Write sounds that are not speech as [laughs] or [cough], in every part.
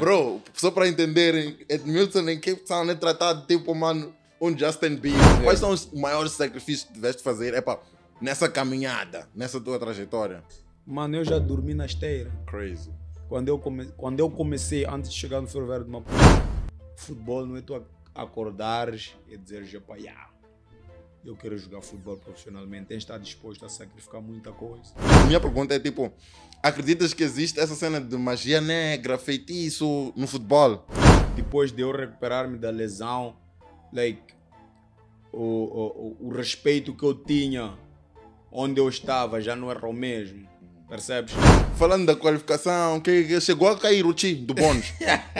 Bro, só para entenderem, Edmilson em Cape Town é tratado tipo, mano, um Justin Bieber. Quais são os maiores sacrifícios que tiveste fazer? É pá, nessa caminhada, nessa tua trajetória? Mano, eu já dormi na esteira. Crazy. Quando eu, come... Quando eu comecei, antes de chegar no ferroviário de Maputo, futebol não é tu acordares e dizer, já yeah, eu quero jogar futebol profissionalmente, tem que estar disposto a sacrificar muita coisa. Minha pergunta é tipo, acreditas que existe essa cena de magia negra, feitiço no futebol? Depois de eu recuperar-me da lesão, like, o, o, o, respeito que eu tinha onde eu estava já não era o mesmo. Percebes? Falando da qualificação, que chegou a cair o ti do bônus. [laughs]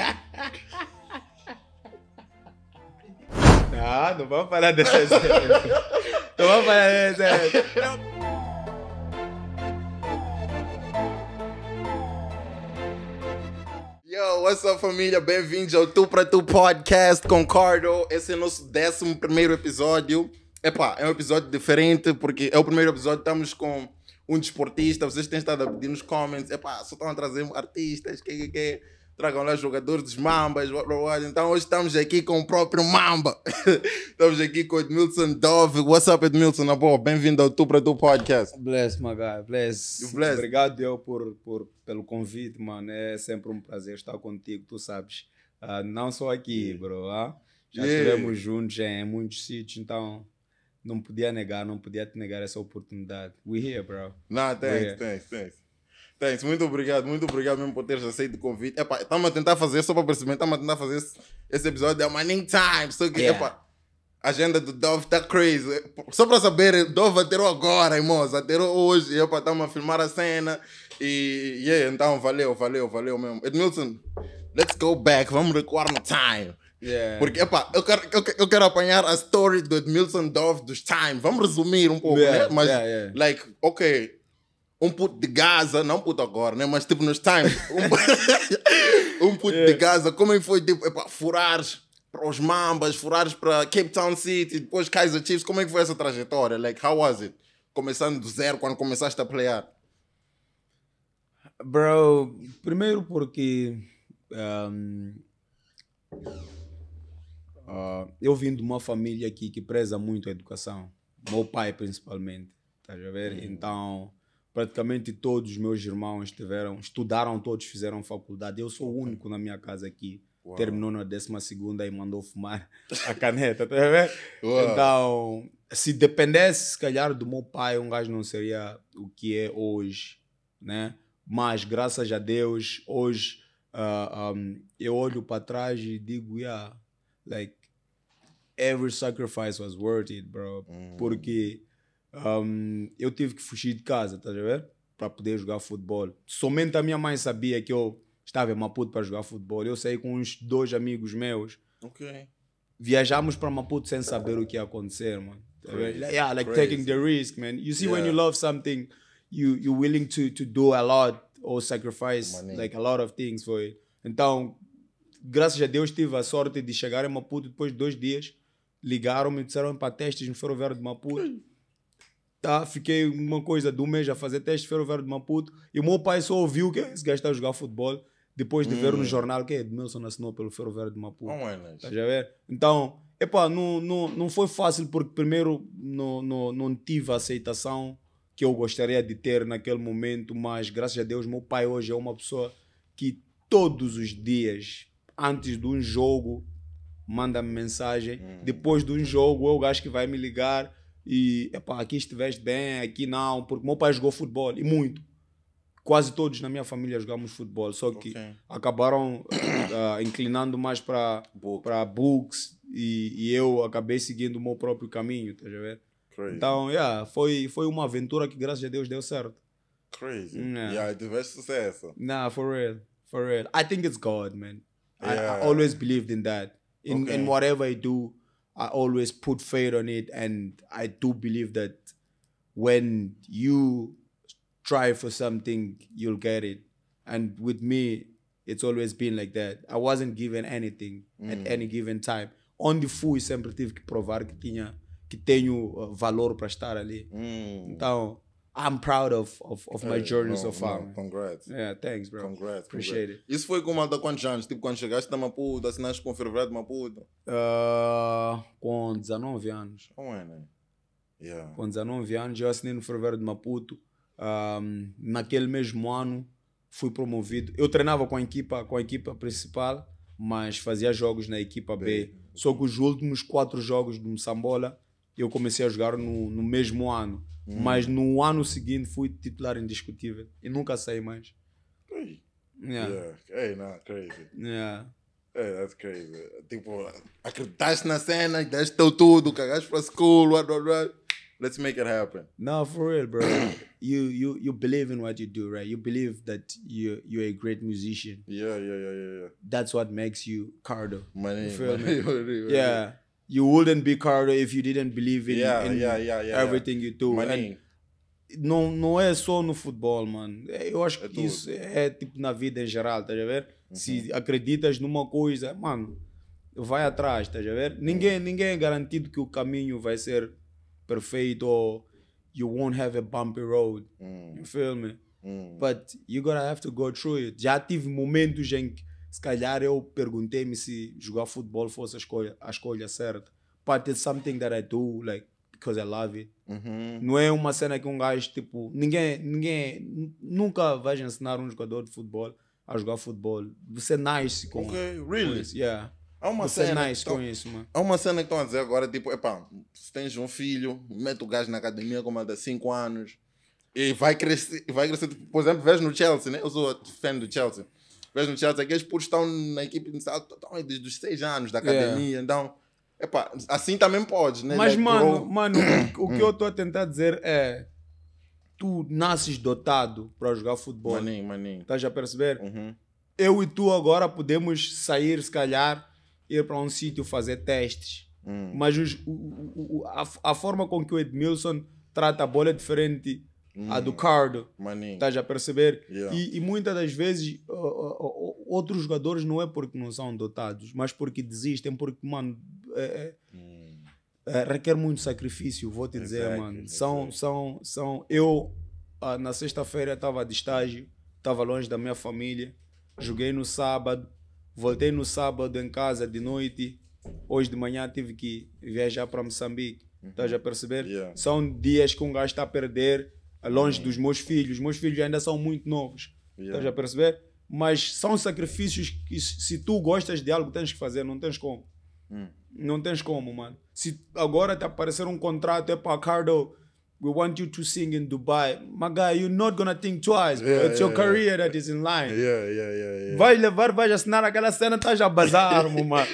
Ah, não vamos falar dessas. não vamos falar dessas. Yo, what's up família? Bem-vindos ao Tu Pra Tu Podcast com Cardo. Esse é o nosso décimo primeiro episódio. Epá, é um episódio diferente porque é o primeiro episódio, estamos com um desportista, vocês têm estado a pedir nos comments, epá, só estão a trazer artistas, que que que tragam lá é jogadores dos Mambas. Blá, blá, blá. Então hoje estamos aqui com o próprio Mamba. [laughs] estamos aqui com o Edmilson Dove. What's up, Edmilson? Na boa, bem-vindo ao Tu para Tu Podcast. Bless, my guy. Bless. Bless. Obrigado, eu, por, por, pelo convite, mano. É sempre um prazer estar contigo, tu sabes. Uh, não só aqui, bro. Uh? Já yeah. estivemos juntos em muitos sítios, então não podia negar, não podia te negar essa oportunidade. We here, bro. Não, thanks, thanks, thanks. Tens, muito obrigado, muito obrigado mesmo por teres aceito o convite. Estamos a tentar fazer, só para perceber, estamos a tentar fazer esse, esse episódio da Morning Time. Só que, yeah. epa, a agenda do Dove está crazy. Só para saber, Dove aterou agora, irmãos, aterrou hoje. Epa, estamos a filmar a cena. E, yeah, então, valeu, valeu, valeu mesmo. Edmilson, let's go back, vamos recuar no time. Yeah. Porque, epá, eu quero, eu, eu, quero apanhar a story do Edmilson Dove dos Time. Vamos resumir um pouco, yeah, né? Mas, yeah, like, ok, um puto de Gaza, não puto agora, né? Mas tipo nos times, um, [laughs] um puto yeah. de Gaza, como é foi tipo, epa, furares para os Mambas, furares para Cape Town City, depois Kaiser Chiefs, como é que foi essa trajetória? Like, how was it? Começando do zero quando começaste a playar? Bro, primeiro porque um, uh, eu vim de uma família aqui que preza muito a educação, meu pai principalmente, estás a ver? Uhum. Então praticamente todos os meus irmãos tiveram, estudaram todos, fizeram faculdade. Eu sou o único na minha casa aqui. Uau. Terminou na 12 e mandou fumar [laughs] a caneta, tá vendo? Então, se dependesse, se calhar, do meu pai, um gajo não seria o que é hoje, né? Mas, graças a Deus, hoje uh, ah, um, ah, eu olho para trás e digo, yeah, like, every sacrifice was worth it, bro. Hum. Porque um, eu tive que fugir de casa, tá a ver? Para poder jogar futebol. Somente a minha mãe sabia que eu estava em Maputo para jogar futebol. Eu saí com uns dois amigos meus. Ok. Viajamos para Maputo sem saber o que ia acontecer, mano. Tá Crazy. Yeah, like Crazy. taking the risk, man. You see, yeah. when you love something, you you're willing to to do a lot or sacrifice Money. like a lot of things for it. Então, graças a Deus tive a sorte de chegar em Maputo depois de dois dias. Ligaram-me e disseram para testes no Ferroviário de Maputo. Tá, fiquei uma coisa de um mês a fazer teste ferroviário de Maputo e o meu pai só ouviu que esse gajo está a jogar futebol depois de hum. ver no hum. jornal que Edmilson assinou pelo ferroviário de Maputo. Não é, mas... tá ver? Então, não, não, não foi fácil porque primeiro não, não, não tive a aceitação que eu gostaria de ter naquele momento, mas graças a Deus meu pai hoje é uma pessoa que todos os dias, antes de um jogo, manda -me mensagem. Hum. Depois de um jogo, eu é o gajo que vai me ligar e, epá, aqui estiveste bem, aqui não, porque meu pai jogou futebol, e muito. Quase todos na minha família jogamos futebol, só que okay. acabaram uh, [coughs] inclinando mais para books e, e, eu acabei seguindo o meu próprio caminho, tá vendo? Crazy. Então, yeah, foi, foi uma aventura que, graças a Deus, deu certo. Crazy. Yeah, aí tiveste sucesso. Nah, for real. For real. I think it's God, man. Yeah. I, I, always believed in that. In, okay. in whatever I do, I always put faith on it, and I do believe that when you try for something, you'll get it. And with me, it's always been like that. I wasn't given anything mm. at any given time. Onde fui sempre tive que provar que tinha que tenho eh, valor para estar ali. Mm. Então I'm proud of of, of my journey so far. No, congrats. Yeah, thanks, bro. Congrats. Appreciate congrats. it. Isso foi com há quantos anos? Tipo, quando chegaste a Maputo, assinaste com o Fervrado de Maputo? Uh, com 19 anos. Oh, é, né? yeah. Com 19 anos, eu assinei no Fervrado de Maputo. Um, naquele mesmo ano, fui promovido. Eu treinava com a equipa, com a equipa principal, mas fazia jogos na equipa B. B. Só que os últimos quatro jogos do Sambola, eu comecei a jogar no, no mesmo ano. Mas hum. no ano seguinte fui titular indiscutível e nunca saí mais. Yeah. yeah. Hey, nah, crazy. Yeah. Hey, that's crazy. Tipo, acreditaste na cena, deste teu tudo, cagaste para school, what, what, what. Let's make it happen. No, for real, bro. [coughs] you you you believe in what you do, right? You believe that you you're a great musician. Yeah, yeah, yeah, yeah, yeah. That's what makes you Cardo. Money, money, money, money, yeah you wouldn't be Carter if you didn't believe in, yeah, in yeah, yeah, everything you do. And não, não é só no futebol, mano. Eu acho é que é isso é tipo na vida em geral, tá a ver? Uhum. Se acreditas numa coisa, mano, vai atrás, tá a ver? Ninguém, uhum. ninguém é garantido que o caminho vai ser perfeito ou you won't have a bumpy road. Uhum. You feel me? Hum. But you gotta have to go through it. Já tive momentos em que se calhar eu perguntei-me se jogar futebol fosse a escolha, a escolha certa. But it's something that I do, like, because I love it. Uhum. Não é uma cena que um gajo, tipo, ninguém, ninguém nunca vai ensinar um jogador de futebol a jogar futebol. Você nasce com, okay, really? Com isso. Yeah. Há é uma Você cena nasce com isso, mano. Há é uma cena que estão a dizer agora, tipo, epá, se tens um filho, mete o gajo na academia com uma de 5 anos e vai crescer, vai crescer. Tipo, por exemplo, vejo no Chelsea, né? Eu sou fã do Chelsea. Vejo no teatro, aqueles putos estão na equipe inicial, desde os seis anos da é. academia, então. Epá, assim também podes, né? Mas, like, mano, mano, o que hum. eu estou a tentar dizer é. Tu nasces dotado para jogar futebol. Maninho, maninho. Estás a perceber? Uhum. Eu e tu agora podemos sair, se calhar, ir para um sítio fazer testes. Hum. Mas os, o, o, a, a, forma com que o Edmilson trata a bola é diferente hum, a do uhum. Cardo. Maninho. Estás a perceber? Yeah. E, e, muitas das vezes uh, uh, uh, outros jogadores não é porque não são dotados, mas porque desistem, porque, mano, é, é, hum. é requer muito sacrifício, vou te dizer, exactly, mano. São, exactly. são, são. Eu, ah, na sexta-feira, estava de estágio, estava longe da minha família, joguei no sábado, voltei no sábado em casa de noite. Hoje de manhã tive que viajar para Moçambique. Estás a uhum. perceber? Yeah. São dias que um gajo está a perder longe uhum. dos meus filhos. Meus filhos ainda são muito novos. Yeah. Estás a perceber? Mas são sacrifícios que, se tu gostas de algo, tens que fazer, não tens como. Hum. Não tens como, mano. Se agora te aparecer um contrato, é para Cardo, we want you to sing in Dubai. My guy, you're not gonna think twice. Yeah, It's yeah, your yeah. career that is in line. Yeah, yeah, yeah, yeah. Vai levar, vai assinar aquela cena, estás a bazar, [laughs] mano.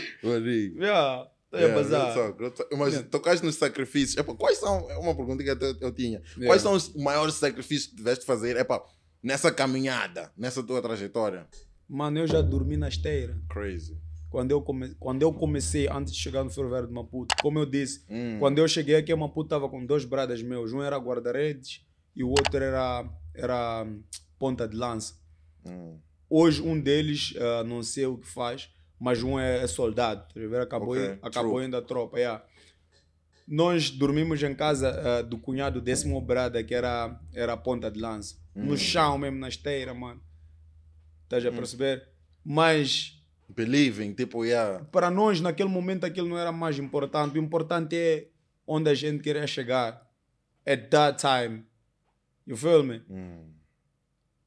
yeah. Estás yeah, a bazar. Grande som, Mas yeah. tocaste nos sacrifícios. Epa, quais são. É uma pergunta que eu, eu tinha. Yeah. Quais são os maiores sacrifícios que tiveste de fazer epa, nessa caminhada, nessa tua trajetória? Mano, eu já dormi na esteira. Crazy. Quando eu, come... quando eu comecei, antes de chegar no Ferroviário de Maputo, como eu disse, hum. quando eu cheguei aqui, Maputo estava com dois bradas meus. Um era guarda-redes e o outro era, era hum, ponta de lança. Hum. Hoje, um deles, uh, não sei o que faz, mas um é, é soldado, tá acabou, okay, acabou true. a tropa. Yeah. Nós dormimos em casa uh, do cunhado décimo Brada que era, era a ponta de lança. Hum. No chão mesmo, na esteira, mano. Estás a hum. perceber? Hum. Mas. Believing, tipo, yeah. Para nós, naquele momento, aquilo não era mais importante. O importante é onde a gente queria chegar. At that time. You feel me? Hum.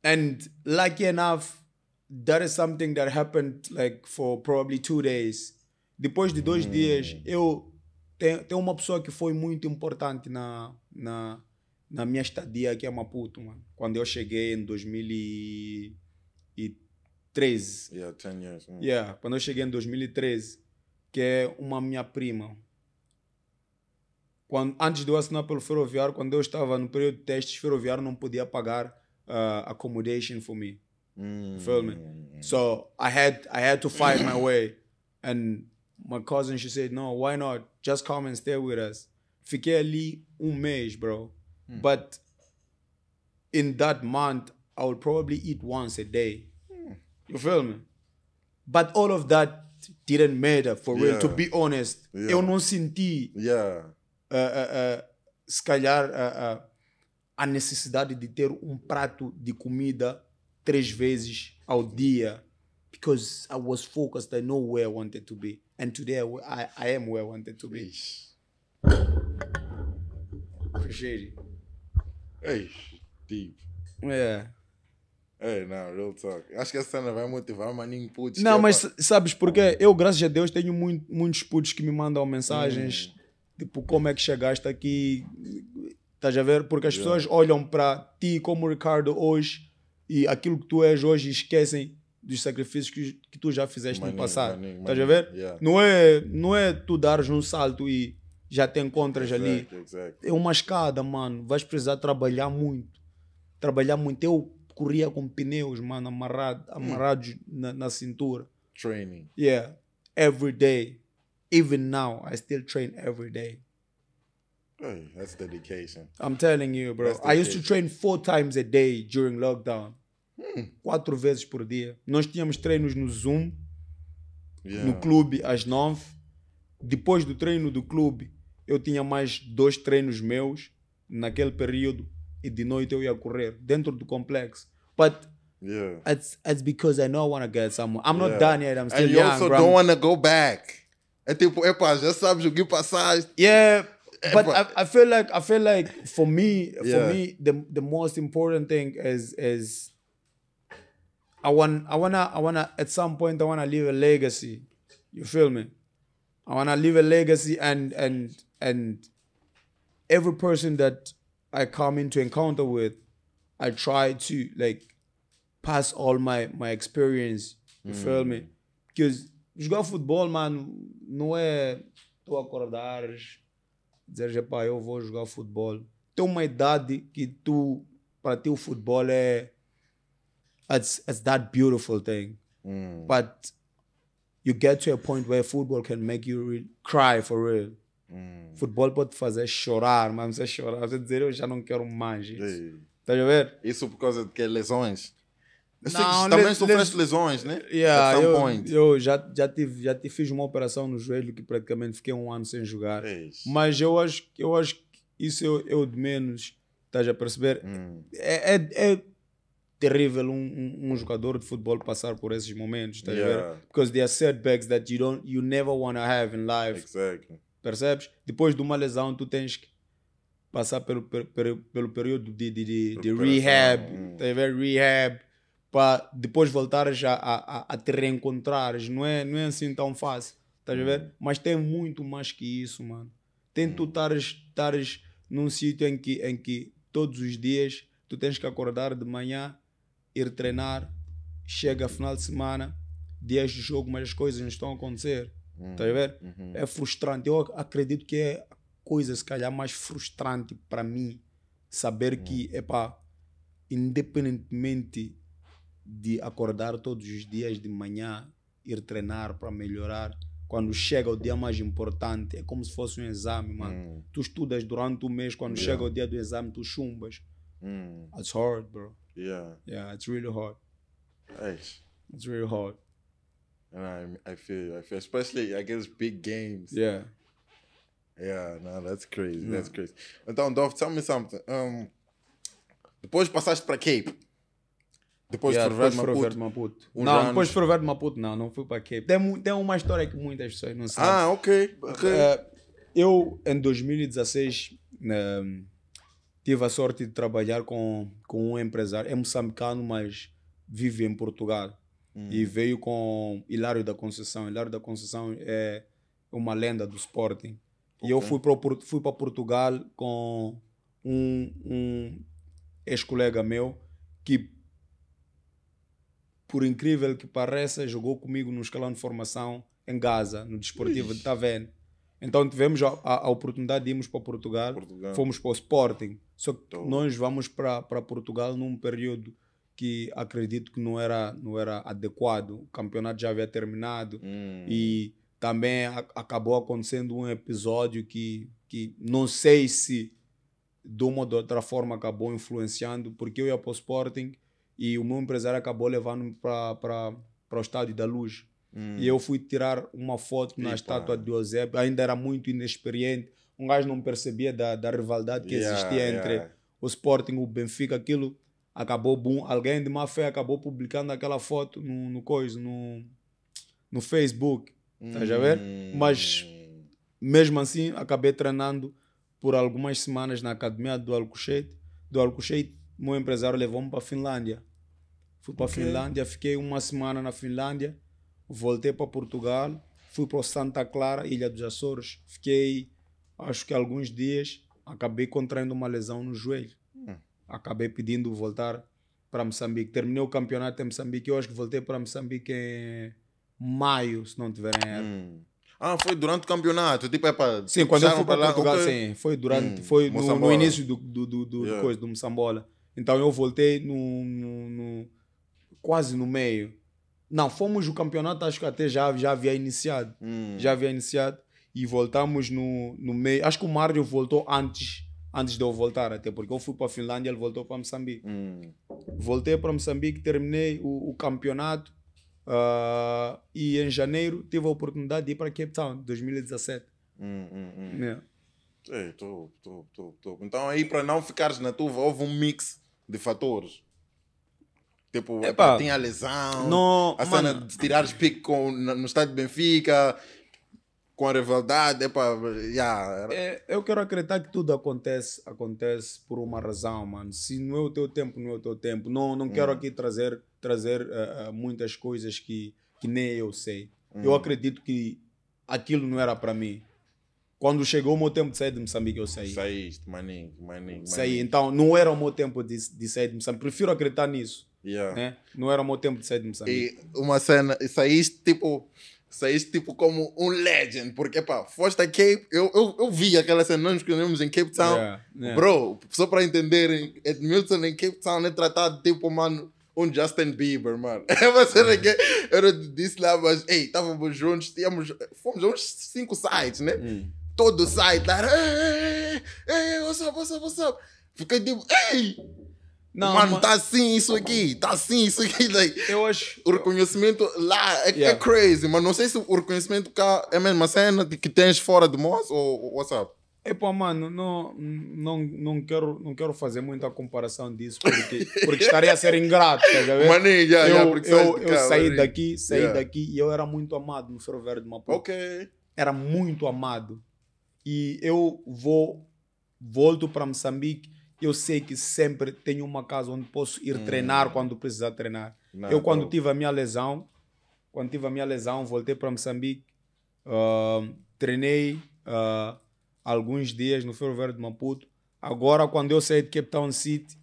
And lucky enough, that is something that happened like for probably two days. Depois de dois mm. dias, eu tem, tem uma pessoa que foi muito importante na, na, na minha estadia aqui em é Maputo, mano. Quando eu cheguei em 2013. Yeah, 10 years. Mm. Yeah, quando eu cheguei em 2013, que é uma minha prima. Quando, antes de eu assinar pelo ferroviário, quando eu estava no período de testes, ferroviário não podia pagar uh, accommodation for me. Mm, feel me? Yeah, yeah. So I had I had to fight my way, and my cousin she said, "No, why not? Just come and stay with us." Fiquei ali um mês, bro. Mm. But in that month, I would probably eat once a day. Mm. You feel me? But all of that didn't matter for yeah. real. To be honest, eu não senti. Yeah. Uh, uh, uh, se calhar uh, uh, a necessidade de ter um prato de comida três vezes ao dia because I was focused. I know where I wanted to be, and today I, I am where I wanted to be. Appreciate it. Hey, deep. Yeah. Ei, não, real talk. Acho que essa cena vai motivar maninho putz Não, é mas é... sabes porquê? Eu, graças a Deus, tenho muito, muitos putos que me mandam mensagens, hum. tipo, como é que chegaste aqui? Estás a ver? Porque as yeah. pessoas olham para ti como Ricardo hoje e aquilo que tu és hoje esquecem dos sacrifícios que, que tu já fizeste maninho, no passado. Estás a ver? Yeah. Não, é, não é tu dares um salto e já te encontras exactly, ali. Exactly. É uma escada, mano. Vais precisar trabalhar muito. Trabalhar muito. Eu corria com pneus, mano, amarrado, hum. amarrados na, na cintura. Training. Yeah. Every day. Even now, I still train every day. Hey, that's dedication. I'm telling you, bro. I used to train four times a day during lockdown. Hmm. Quatro vezes por dia. Nós tínhamos treinos no Zoom, yeah. no clube, às nove. Depois do treino do clube, eu tinha mais dois treinos meus naquele período. E de noite eu ia correr dentro do complexo. But yeah. it's, it's because I know I want to get someone. I'm not yeah. done yet. I'm still And you young, also bro. don't want to go back. É tipo, epá, já sabes o que passaste. Yeah, Eh, but I, I, feel like I feel like for me, yeah. for me, the the most important thing is is I want I wanna I wanna at some point I wanna leave a legacy. You feel me? I wanna leave a legacy and and and every person that I come into encounter with, I try to like pass all my my experience. You mm. feel me? Because jogar futebol, mano, não é tu acordares dizer, pá, eu vou jogar futebol. Tem uma idade que tu, para ti o futebol é it's, it's that beautiful thing. Mm. But you get to a point where football can make you cry for real. Mm. Futebol pode fazer chorar, mas você chorar, você dizer eu já não quero mais isso. Tá a ver? Isso por causa de que lesões? Eu sei não, que também les, sofreste les... lesões, né? Yeah, eu, point. eu já, já, tive, já tive, fiz uma operação no joelho que praticamente fiquei um ano sem jogar. É Mas eu acho, eu acho que isso eu, eu de menos, estás a perceber? Hum. É, é, é, terrível um, um, um, jogador de futebol passar por esses momentos, estás yeah. a ver? Because there are setbacks that you, don't, you never want to have in life. Exactly. Percebes? Depois de uma lesão, tu tens que passar pelo, pelo, pelo período de, de, de, de rehab, hum. a ver? Rehab para depois voltares a, a, a te reencontrares. Não é, não é assim tão fácil, estás a ver? Uhum. Mas tem muito mais que isso, mano. Tem tu estares num sítio em que, em que todos os dias tu tens que acordar de manhã, ir treinar, chega final de semana, dias de jogo, mas as coisas não estão a acontecer. Estás Tá a ver? Uhum. uhum. É frustrante. Eu acredito que é a coisa, se calhar, mais frustrante para mim saber uhum. que, epá, independentemente de acordar todos os dias de manhã, ir treinar para melhorar. Quando chega o dia mais importante, é como se fosse um exame, mano. Hum. Tu estudas durante o mês, quando yeah. chega o dia do exame, tu chumbas. Mm. It's hard, bro. Yeah. Yeah, it's really hard. It's really hard. And I, I feel, I feel, especially against big games. Yeah. Yeah, no, that's crazy. Yeah. That's crazy. Então, Dov, tell me something. Um, depois passaste para Cape. Depois yeah, de Provérbio Maputo. Maputo. Não, depois de de Maputo, não, não fui para Cape. Tem, tem uma história que muitas pessoas não sabem. Ah, ok. okay. Uh, eu, em 2016, uh, tive a sorte de trabalhar com, com um empresário. É moçambicano, mas vive em Portugal. Hum. E veio com Hilário da Conceição. Hilário da Conceição é uma lenda do Sporting. Okay. E eu fui para, fui para Portugal com um, um ex-colega meu que por incrível que pareça, jogou comigo no escalão de formação em Gaza, no Desportivo Ixi. de Taverne. Então tivemos a, a, a, oportunidade de irmos para Portugal, Portugal, fomos para o Sporting. Só que então. nós vamos para, para Portugal num período que acredito que não era, não era adequado. O campeonato já havia terminado hum. e também a, acabou acontecendo um episódio que, que não sei se de uma ou de outra forma acabou influenciando, porque eu ia para o Sporting e o meu empresário acabou levando-me para o estádio da luz. Hum. E eu fui tirar uma foto Epa. na estátua de José ainda era muito inexperiente. Um gajo não percebia da, da rivalidade que yeah, existia entre yeah. o Sporting e o Benfica. Aquilo acabou bom. Alguém de má fé acabou publicando aquela foto no, no coisa, no, no Facebook. Hum. Tá a ver? Hum. Mas mesmo assim acabei treinando por algumas semanas na academia do Alcochete. Do Alcochete meu empresário levou-me para a Finlândia. Fui para a okay. Finlândia, fiquei uma semana na Finlândia, voltei para Portugal, fui para Santa Clara, Ilha dos Açores. Fiquei, acho que alguns dias, acabei contraindo uma lesão no joelho. Hum. Acabei pedindo voltar para Moçambique. Terminei o campeonato em Moçambique, eu acho que voltei para Moçambique em maio, se não tiverem erro. Hum. Ah, foi durante o campeonato? Tipo, é para. Sim, quando eu fui para Portugal, sim. Foi durante. Hum, foi no, no, início do, do, do, do yeah. coisa do Moçambola. Então eu voltei no, no, no, quase no meio. Não, fomos o campeonato, acho que até já, já havia iniciado. Hum. Já havia iniciado. E voltamos no, no meio. Acho que o Mário voltou antes, antes de eu voltar, até porque eu fui para a Finlândia ele voltou para Moçambique. Hum. Voltei para Moçambique, terminei o, o campeonato. Uh, e em janeiro tive a oportunidade de ir para Cape Town, 2017. Hum, hum, hum. Yeah. É. Ei, tô, tô, tô, tô. Então aí para não ficares na tua houve um mix de fatores. Tipo, Epa, a lesão, no, a cena mano. de tirar os picos no estádio de Benfica, com a rivalidade, epa, yeah. é, eu quero acreditar que tudo acontece acontece por uma razão, mano. Se não é o teu tempo, não é o teu tempo. Não, não quero hum. aqui trazer trazer uh, muitas coisas que, que nem eu sei. Hum. Eu acredito que aquilo não era para mim. Quando chegou o meu tempo de sair de Moçambique, eu saí. Saíste, maninho, maninho. Saí. Então, não era o meu tempo de, de sair de Moçambique. Prefiro acreditar nisso. Yeah. Né? Não era o meu tempo de sair de Moçambique. E uma cena, saíste tipo saíste tipo como um legend, porque pá, foste a Cape, eu, eu, eu vi aquela cena, nós nos conhecemos em Cape Town, yeah, yeah. bro, só para entenderem, Edmilson em Cape Town é tratado tipo, mano, um Justin Bieber, mano, [laughs] é uma cena uhum. que eu disse lá, mas, ei, estávamos juntos, tínhamos, fomos uns cinco sites, né? Mm todo site lá. Ei, ei, what's up, what's up, what's up? Fiquei tipo, ei! Não, Mano, mas... tá assim isso aqui, tá assim isso aqui. Daí. Eu acho. O reconhecimento lá é, é yeah. é crazy, mas não sei se o reconhecimento cá é a mesma cena que tens fora de Moço ou WhatsApp. Epá, mano, não, não, não, quero, não quero fazer muita comparação disso porque, porque estaria a ser ingrato, tá eu, yeah, eu, eu, saí daqui, saí yeah. daqui e eu era muito amado no ferro verde de Maputo. Ok. Era muito amado. E eu vou, volto para Moçambique, eu sei que sempre tenho uma casa onde posso ir hum. treinar quando precisar treinar. Não, eu quando não. tive a minha lesão, quando tive a minha lesão, voltei para Moçambique, uh, treinei uh, alguns dias no Ferroviário de Maputo. Agora, quando eu saí de Cape Town City,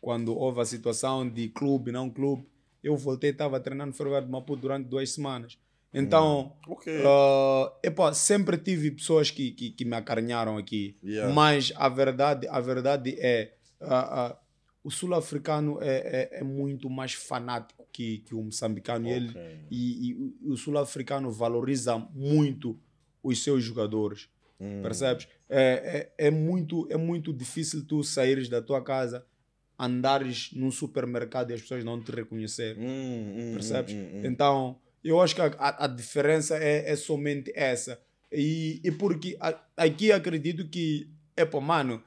quando houve a situação de clube, não clube, eu voltei e estava treinando no Ferroviário de Maputo durante duas semanas. Então, okay. uh, eh, epa, sempre tive pessoas que, que, que me acarinharam aqui. Yeah. Mas a verdade, a verdade é uh, uh, o sul-africano é, é, é, muito mais fanático que, que o moçambicano. Okay. E, ele, e, e, o sul-africano valoriza muito os seus jogadores. Hum. Percebes? É, é, é, muito, é muito difícil tu saíres da tua casa andares num supermercado e as pessoas não te reconhecerem. Hum, hum, percebes? Hum, hum, hum. então, eu acho que a, a diferença é, é, somente essa. E, e porque a, aqui acredito que, é pô, mano,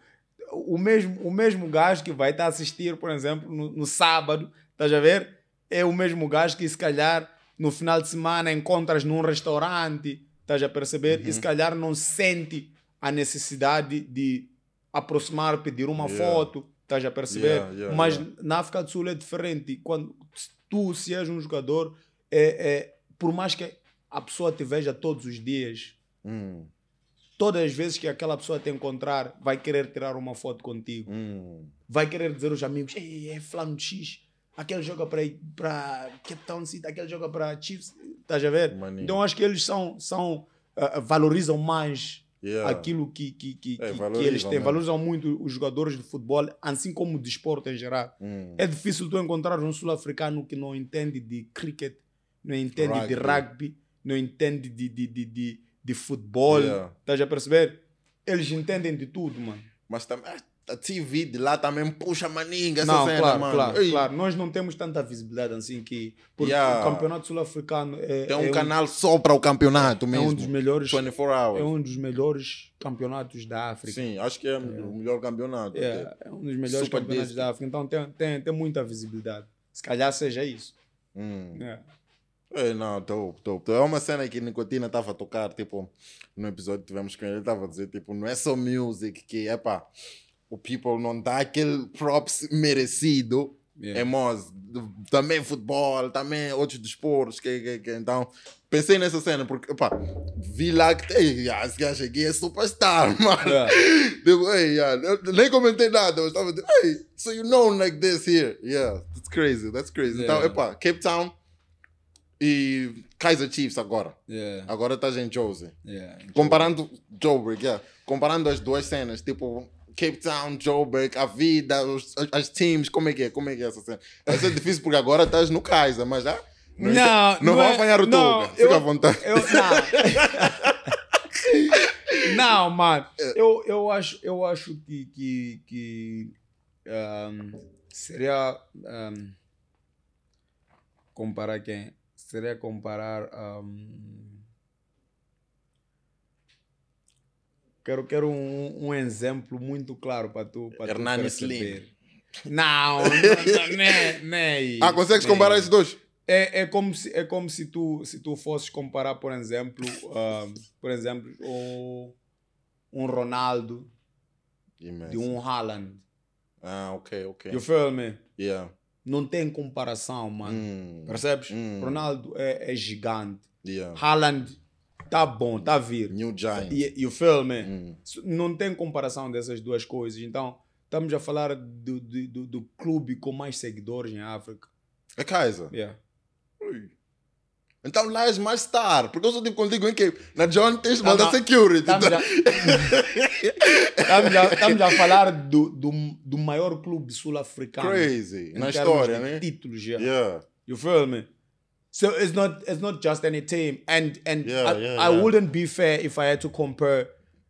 o mesmo, o mesmo gajo que vai estar a assistir, por exemplo, no, no sábado, estás a ver? É o mesmo gajo que se calhar no final de semana encontras num restaurante, estás a perceber? Uhum. E se uhum. calhar não sente a necessidade de aproximar, pedir uma yeah. foto, estás a perceber? Yeah, yeah, Mas na África do Sul é diferente. Quando tu, se és um jogador é, é, por mais que a pessoa te veja todos os dias, hum. todas as vezes que aquela pessoa te encontrar, vai querer tirar uma foto contigo. Hum. Vai querer dizer aos amigos: Ei, é Flano X, aquele joga para Cape Town City, aquele joga para Chiefs. Estás a ver? Maninho. Então acho que eles são, são uh, valorizam mais yeah. aquilo que, que, que, é, que eles têm. Mesmo. Valorizam muito os jogadores de futebol, assim como o desporto de em geral. Hum. É difícil tu encontrar um sul-africano que não entende de cricket não entende rugby. de rugby, não entende de, de, de, de, de futebol. Yeah. Estás a perceber? Eles entendem de tudo, mano. Mas também a ah, TV tá de lá também puxa maninga essa não, cena, claro, mano. Claro, claro. Nós não temos tanta visibilidade assim que... Porque yeah. o campeonato sul-africano é... Tem um, é um canal só para o campeonato mesmo. É um dos melhores... 24 hours. É um dos melhores campeonatos da África. Sim, acho que é, é. o melhor campeonato. É, é um dos melhores Super campeonatos da África. Então tem, tem, tem muita visibilidade. Se calhar seja isso. Hum. É. É, não, top top É uma cena que Nicotina estava a tocar, tipo, no episódio que tivemos com ele, estava a dizer, tipo, não é só music que, é o people não dá aquele props merecido. Yeah. É Moz, também futebol, também outros desportos. Que, que, que, então, pensei nessa cena, porque, pá, vi lá que tem, ah, esse gajo aqui é superstar, [laughs] mano. Yeah. Tipo, ei, yeah. nem comentei nada, eu estava, hey, so you know like this here. Yeah, that's crazy, that's crazy. Yeah. Então, epá, Cape Town e Kaiser Chiefs agora. Yeah. Agora estás em Jose Yeah, comparando Joburg, yeah. comparando as duas cenas, tipo Cape Town, Joburg, a vida, os, as, teams, como é que é? Como é que é essa cena? Vai ser difícil porque agora estás no Kaiser, mas já. Não, não, não, não é, apanhar o Tuga. Fica eu, à vontade. Eu, não. [laughs] não, mano. É. Eu, eu, acho, eu acho que, que, que um, seria. Um, comparar quem? seria comparar. Um, quero quero um, um exemplo muito claro para tu. Pra Hernani tu Slim. Não, não, nem, nem. É, é ah, consegues é comparar esses dois? É, é como se é como se tu se tu fosses comparar, por exemplo, uh, por exemplo, o, um Ronaldo Imenso. de um Haaland. Ah, ok, ok. You feel me? Yeah não tem comparação, mano. Hum, Percebes? Hum. Ronaldo é, é gigante. Yeah. Haaland tá bom, tá vir. New Giant. E, e o filme, hum. não tem comparação dessas duas coisas. Então, estamos a falar do, do, do clube com mais seguidores em África. É Kaiser? Yeah. Ui. Então lá és mais star, porque eu só tipo, digo contigo em que na John tens mais security. [laughs] estamos, a, estamos a falar do, do, do maior clube sul-africano. Crazy. Na história, né? Títulos já. Yeah. You feel me? So it's not it's not just any team. And and yeah, I, yeah, I wouldn't be fair if I had to compare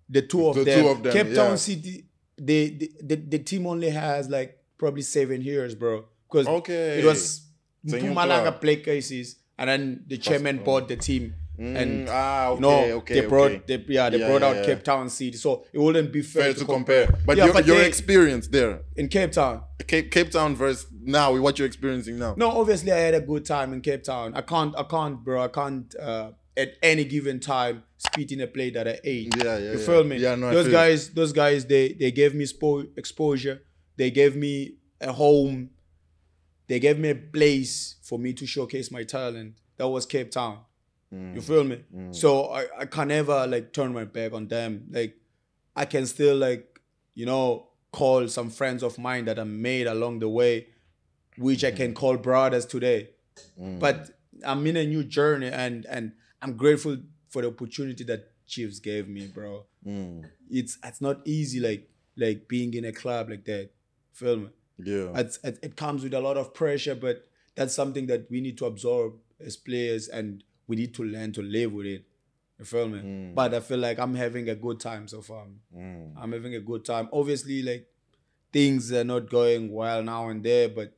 the two of, the them. Two of them. Cape Town City, the, the, the team only has like probably seven years, bro. Because okay. it was Mpumalanga play cases, and then the chairman bought the team Mm, and ah, okay, you know, okay, they brought okay. they, yeah they yeah, brought yeah, out yeah. Cape Town city, so it wouldn't be fair, fair to, to compare. compare. But your, but your they, experience there in Cape Town, Cape, Cape Town versus now, what you're experiencing now. No, obviously I had a good time in Cape Town. I can't, I can't, bro, I can't uh, at any given time spit in a play that I ate. Yeah, yeah, you feel me? Yeah, no, those guys, those guys, they they gave me exposure. They gave me a home. They gave me a place for me to showcase my talent. That was Cape Town. You mm. feel me? Mm. So I, I can never like turn my back on them. Like I can still like, you know, call some friends of mine that I made along the way, which I can mm. call brothers today. Mm. But I'm in a new journey and and I'm grateful for the opportunity that Chiefs gave me, bro. Mm. It's it's not easy like like being in a club like that. Feel me? Yeah. It, it comes with a lot of pressure, but that's something that we need to absorb as players and we need to learn to live with it. You feel me? Mm. But I feel like I'm having a good time so far. Mm. I'm having a good time. Obviously, like things are not going well now and there, but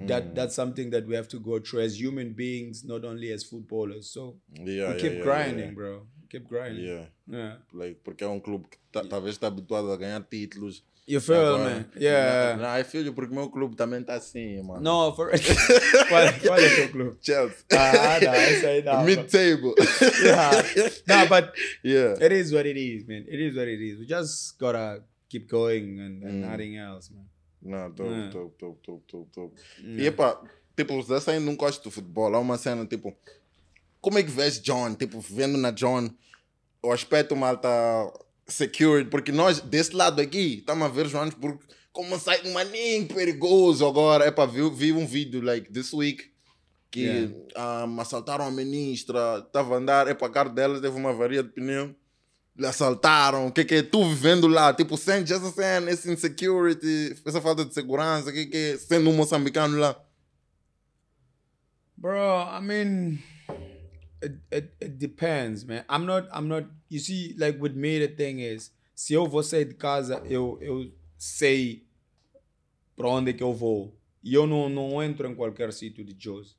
mm. that that's something that we have to go through as human beings, not only as footballers. So yeah, we keep yeah, yeah, grinding, bro. Keep grinding. Yeah. Like, porque é um clube que talvez está habituado a ganhar títulos, You feel Agora, me? Né? Yeah. Não, não, I feel you porque meu clube também está assim, mano. Não, for... [laughs] qual, qual é o teu clube? Chelsea. Ah, ah não, isso aí não. Mid-table. yeah. No, but [laughs] yeah. it is what it is, man. It is what it is. We just gotta keep going and, and mm. nothing else, man. Não, dope, yeah. dope, dope, dope, dope, dope. Yeah. E epa, tipo, você saindo num gosto do futebol, há uma cena, tipo, como é que vês John? Tipo, vendo na John, o aspecto malta secured, porque nós, desse lado aqui, estamos a ver João como um site maninho perigoso agora. É para vi, vi um vídeo, like, this week, que yeah. um, ah, assaltaram a ministra, estava a andar, é para carro dela, teve uma varia de pneu. lhe assaltaram, o que que é tu vivendo lá? Tipo, sente essa cena, essa insecurity, essa falta de segurança, o que que é sendo um moçambicano lá? Bro, I mean it, it, it depends, man. I'm not, I'm not, you see, like with me, the thing is, se eu vou sair de casa, eu, eu sei para onde é que eu vou. E eu não, não entro em qualquer sítio de Jos,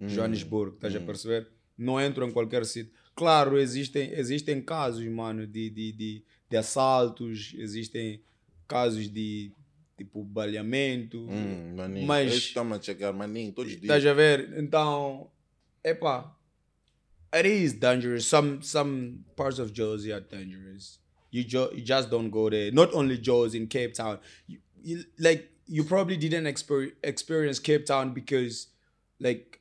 hum. Johannesburgo, estás hum. a perceber? Não entro em qualquer sítio. Claro, existem, existem casos, mano, de, de, de, de assaltos, existem casos de tipo baleamento. Hum, maninho, mas estamos a chegar, maninho, todos os dias. Estás a ver? Então, epá, it is dangerous. Some some parts of Jersey are dangerous. You, jo- you just don't go there. Not only Joe's in Cape Town. You, you, like you probably didn't exper- experience Cape Town because like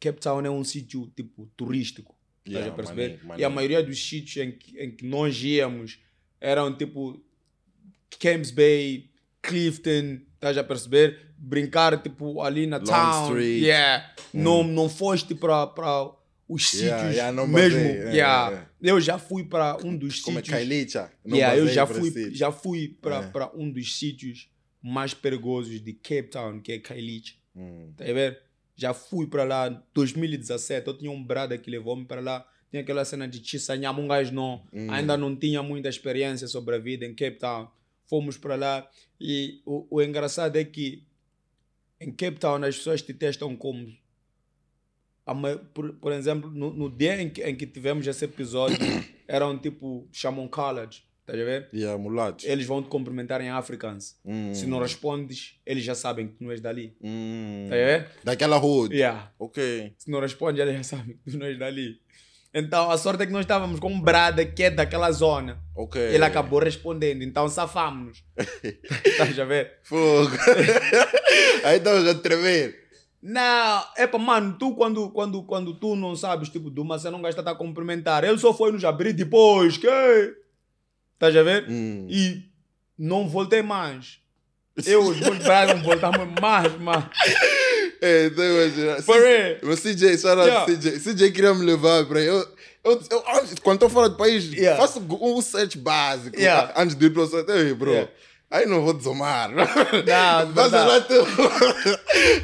Cape Town é um sítio tipo turístico. Yeah, estás Money, money. E a maioria dos sítios em, em que nós íamos eram tipo Camps Bay, Clifton, estás a perceber? Brincar tipo ali na Long town. Street. Yeah. Hum. Não, não foste para os yeah, sítios yeah, mesmo. Yeah, yeah, Eu já fui para um dos Como é sítios. Como é Kailicha? Yeah, eu já fui, já fui para yeah. É. um dos sítios mais perigosos de Cape Town, que é Kailicha. Hum. Tá ver? Já fui para lá em 2017. Eu tinha um brada que levou-me para lá. Tinha aquela cena de Chisanyama, um gajo não. Hum. Ainda não tinha muita experiência sobre a vida em Cape Town. Fomos para lá e o, o engraçado é que em Cape Town as pessoas te testam como por, por exemplo, no, no dia em que, em que, tivemos esse episódio, [coughs] eram tipo, chamam college, tá a ver? Yeah, Eles vão te cumprimentar em Africans. Mm. Hum. Se não respondes, eles já sabem que tu não és dali. Mm. Tá a ver? Daquela hood. Yeah. Ok. Se não respondes, eles já sabem que tu não és dali. Então, a sorte é que nós estávamos com um brada que é daquela zona. Ok. Ele acabou respondendo, então safámos-nos. [laughs] Estás a ver? Fogo. [laughs] Aí estamos a tremer. Não, é para mano, tu quando, quando, quando tu não sabes, tipo, do uma não gasta gajo a cumprimentar. Ele só foi nos abrir depois, que? Estás a ver? Hum. E não voltei mais. Eu, os meus braços não voltaram mais, mano. É, estou a imaginar. Uh, Parei. CJ, shout yeah. CJ. CJ queria me levar para eu, eu, eu, Quando estou fora do país, yeah. faço um set básico yeah. antes de ir para o set. Ei, bro. Yeah. Aí não vou desumar. Não, de é Mas lá tu...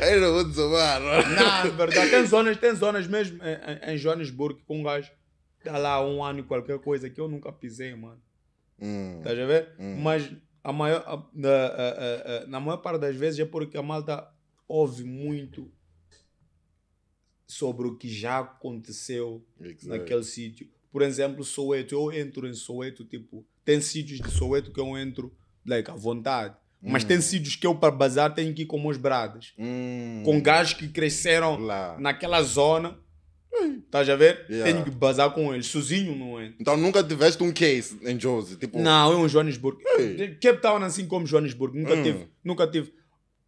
Aí não vou desumar. Não, de é verdade. Tem zonas, tem zonas mesmo em, em Joanesburgo com um gajo está lá um ano e qualquer coisa que eu nunca pisei, mano. Hum. Tá a ver? Hum. Mas a maior, a, a, a, na maior parte das vezes é porque a malta ouve muito sobre o que já aconteceu naquele sítio. Por exemplo, Soweto. Eu entro em Soweto, tipo, tem sítios de Soweto que eu entro like, à vontade. Hum. Mas tem sítios que eu, para bazar, tenho que ir com meus bradas. Hum. Com gajos que cresceram Lá. naquela zona. Estás a ver? Yeah. Tenho que bazar com eles. Sozinho não é. Então nunca tiveste um case em Josi? Tipo... Não, é um Johannesburg. Hey. Cape Town assim como Johannesburg. Nunca hum. tive. Nunca tive.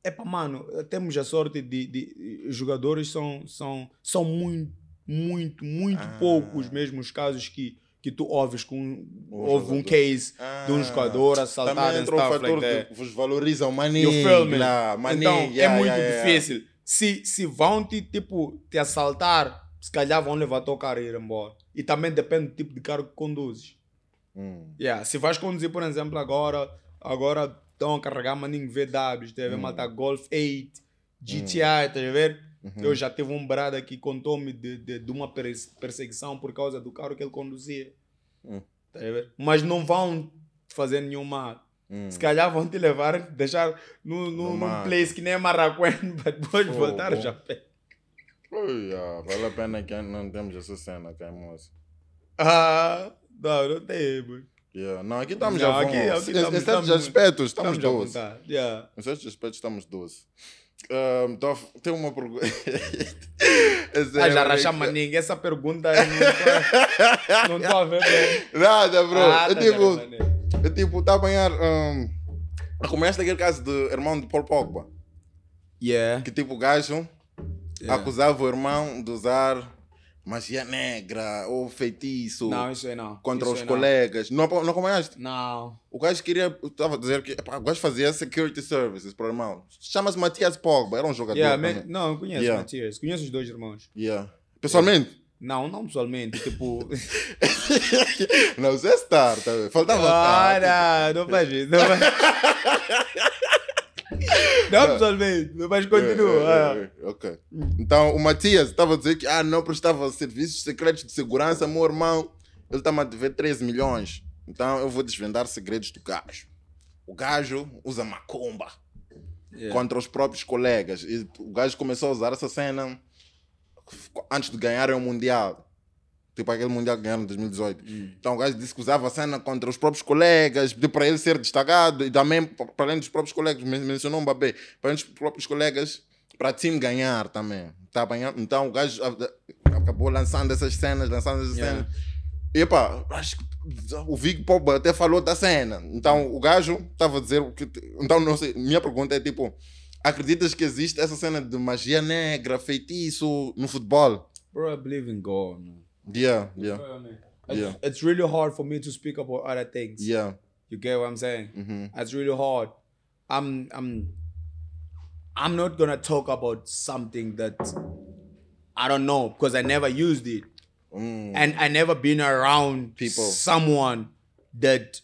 Epa, mano, temos a sorte de, de jogadores são, são, são muito, muito, muito ah. poucos mesmo os casos que que tu ouves com houve um case ah, de um ah, jogador assaltado também entra um fator like que vos valoriza o money, filme. money então é yeah, é muito yeah, difícil se se vão te tipo te assaltar se calhar vão levar teu carro e ir embora e também depende do tipo de carro que conduzes hum. yeah, se vais conduzir por exemplo agora agora estão a carregar maninho VW deve hum. matar Golf 8 GTI hum. estás a ver Uhum. Eu já tive um brada que contou-me de, de, de, uma perseguição por causa do carro que ele conduzia. Uhum. Mas não vão fazer nenhuma. Uhum. Se calhar vão te levar, deixar no, no, num place que nem é Marraquém, [laughs] para depois oh, voltar oh. já pé. Oh, yeah. Vale a pena que não temos essa cena que é moço. Ah, não, não temos. Yeah. Não, aqui estamos já é estamos, Em certos aspectos estamos, doce. Em certos aspectos estamos doce. Um, tô, tem uma pergunta. [laughs] ah, já rachamos que... ninguém. Essa pergunta não estou a ver. Bem. Nada, bro. Nada, ah, é tá tipo, é tipo, tá a apanhar. Um, começa aquele caso do irmão de Paul Pogba. Yeah. Que tipo, o gajo yeah. acusava o irmão de usar magia negra ou feitiço não, isso aí não. contra isso os colegas. Não. não, não acompanhaste? Não. O gajo queria. estava a dizer que epá, o gajo fazia security services para o irmão. Chama-se Matias Pogba, era um jogador. Yeah, não, eu conheço yeah. Matias. Conheço os dois irmãos. Yeah. Pessoalmente? Yeah. Não, não pessoalmente, tipo. [laughs] não, você é star, tá? faltava. Para, tipo. não faz isso. Não faz... [laughs] Não, pessoal, é bem, mas continua. É, é, é, é, ok. Então, o Matias estava a dizer que ah, não prestava serviços secretos de segurança, meu irmão. Ele está-me a dever 13 milhões. Então, eu vou desvendar segredos do gajo. O gajo usa macumba yeah. É. contra os próprios colegas. E o gajo começou a usar essa cena antes de ganhar o Mundial. Tipo aquele mundial que ganharam em 2018. Hum. Então o gajo disse que usava cena contra os próprios colegas, pediu para ele ser destacado e também, para além dos próprios colegas, mencionou um babê, para além dos próprios colegas, para time ganhar também. Tá ah, Então o gajo acabou lançando essas cenas, lançando essas yeah. cenas. E pá, acho que o Vig até falou da cena. Então o gajo estava a dizer que. Então, não sei, minha pergunta é tipo: acreditas que existe essa cena de magia negra, feitiço no futebol? Bro, I believe in God, man. Yeah, yeah. It's, yeah. it's really hard for me to speak about other things. Yeah. You get what I'm saying? Mm-hmm. It's really hard. I'm I'm I'm not gonna talk about something that I don't know because I never used it. Mm. And I never been around people someone that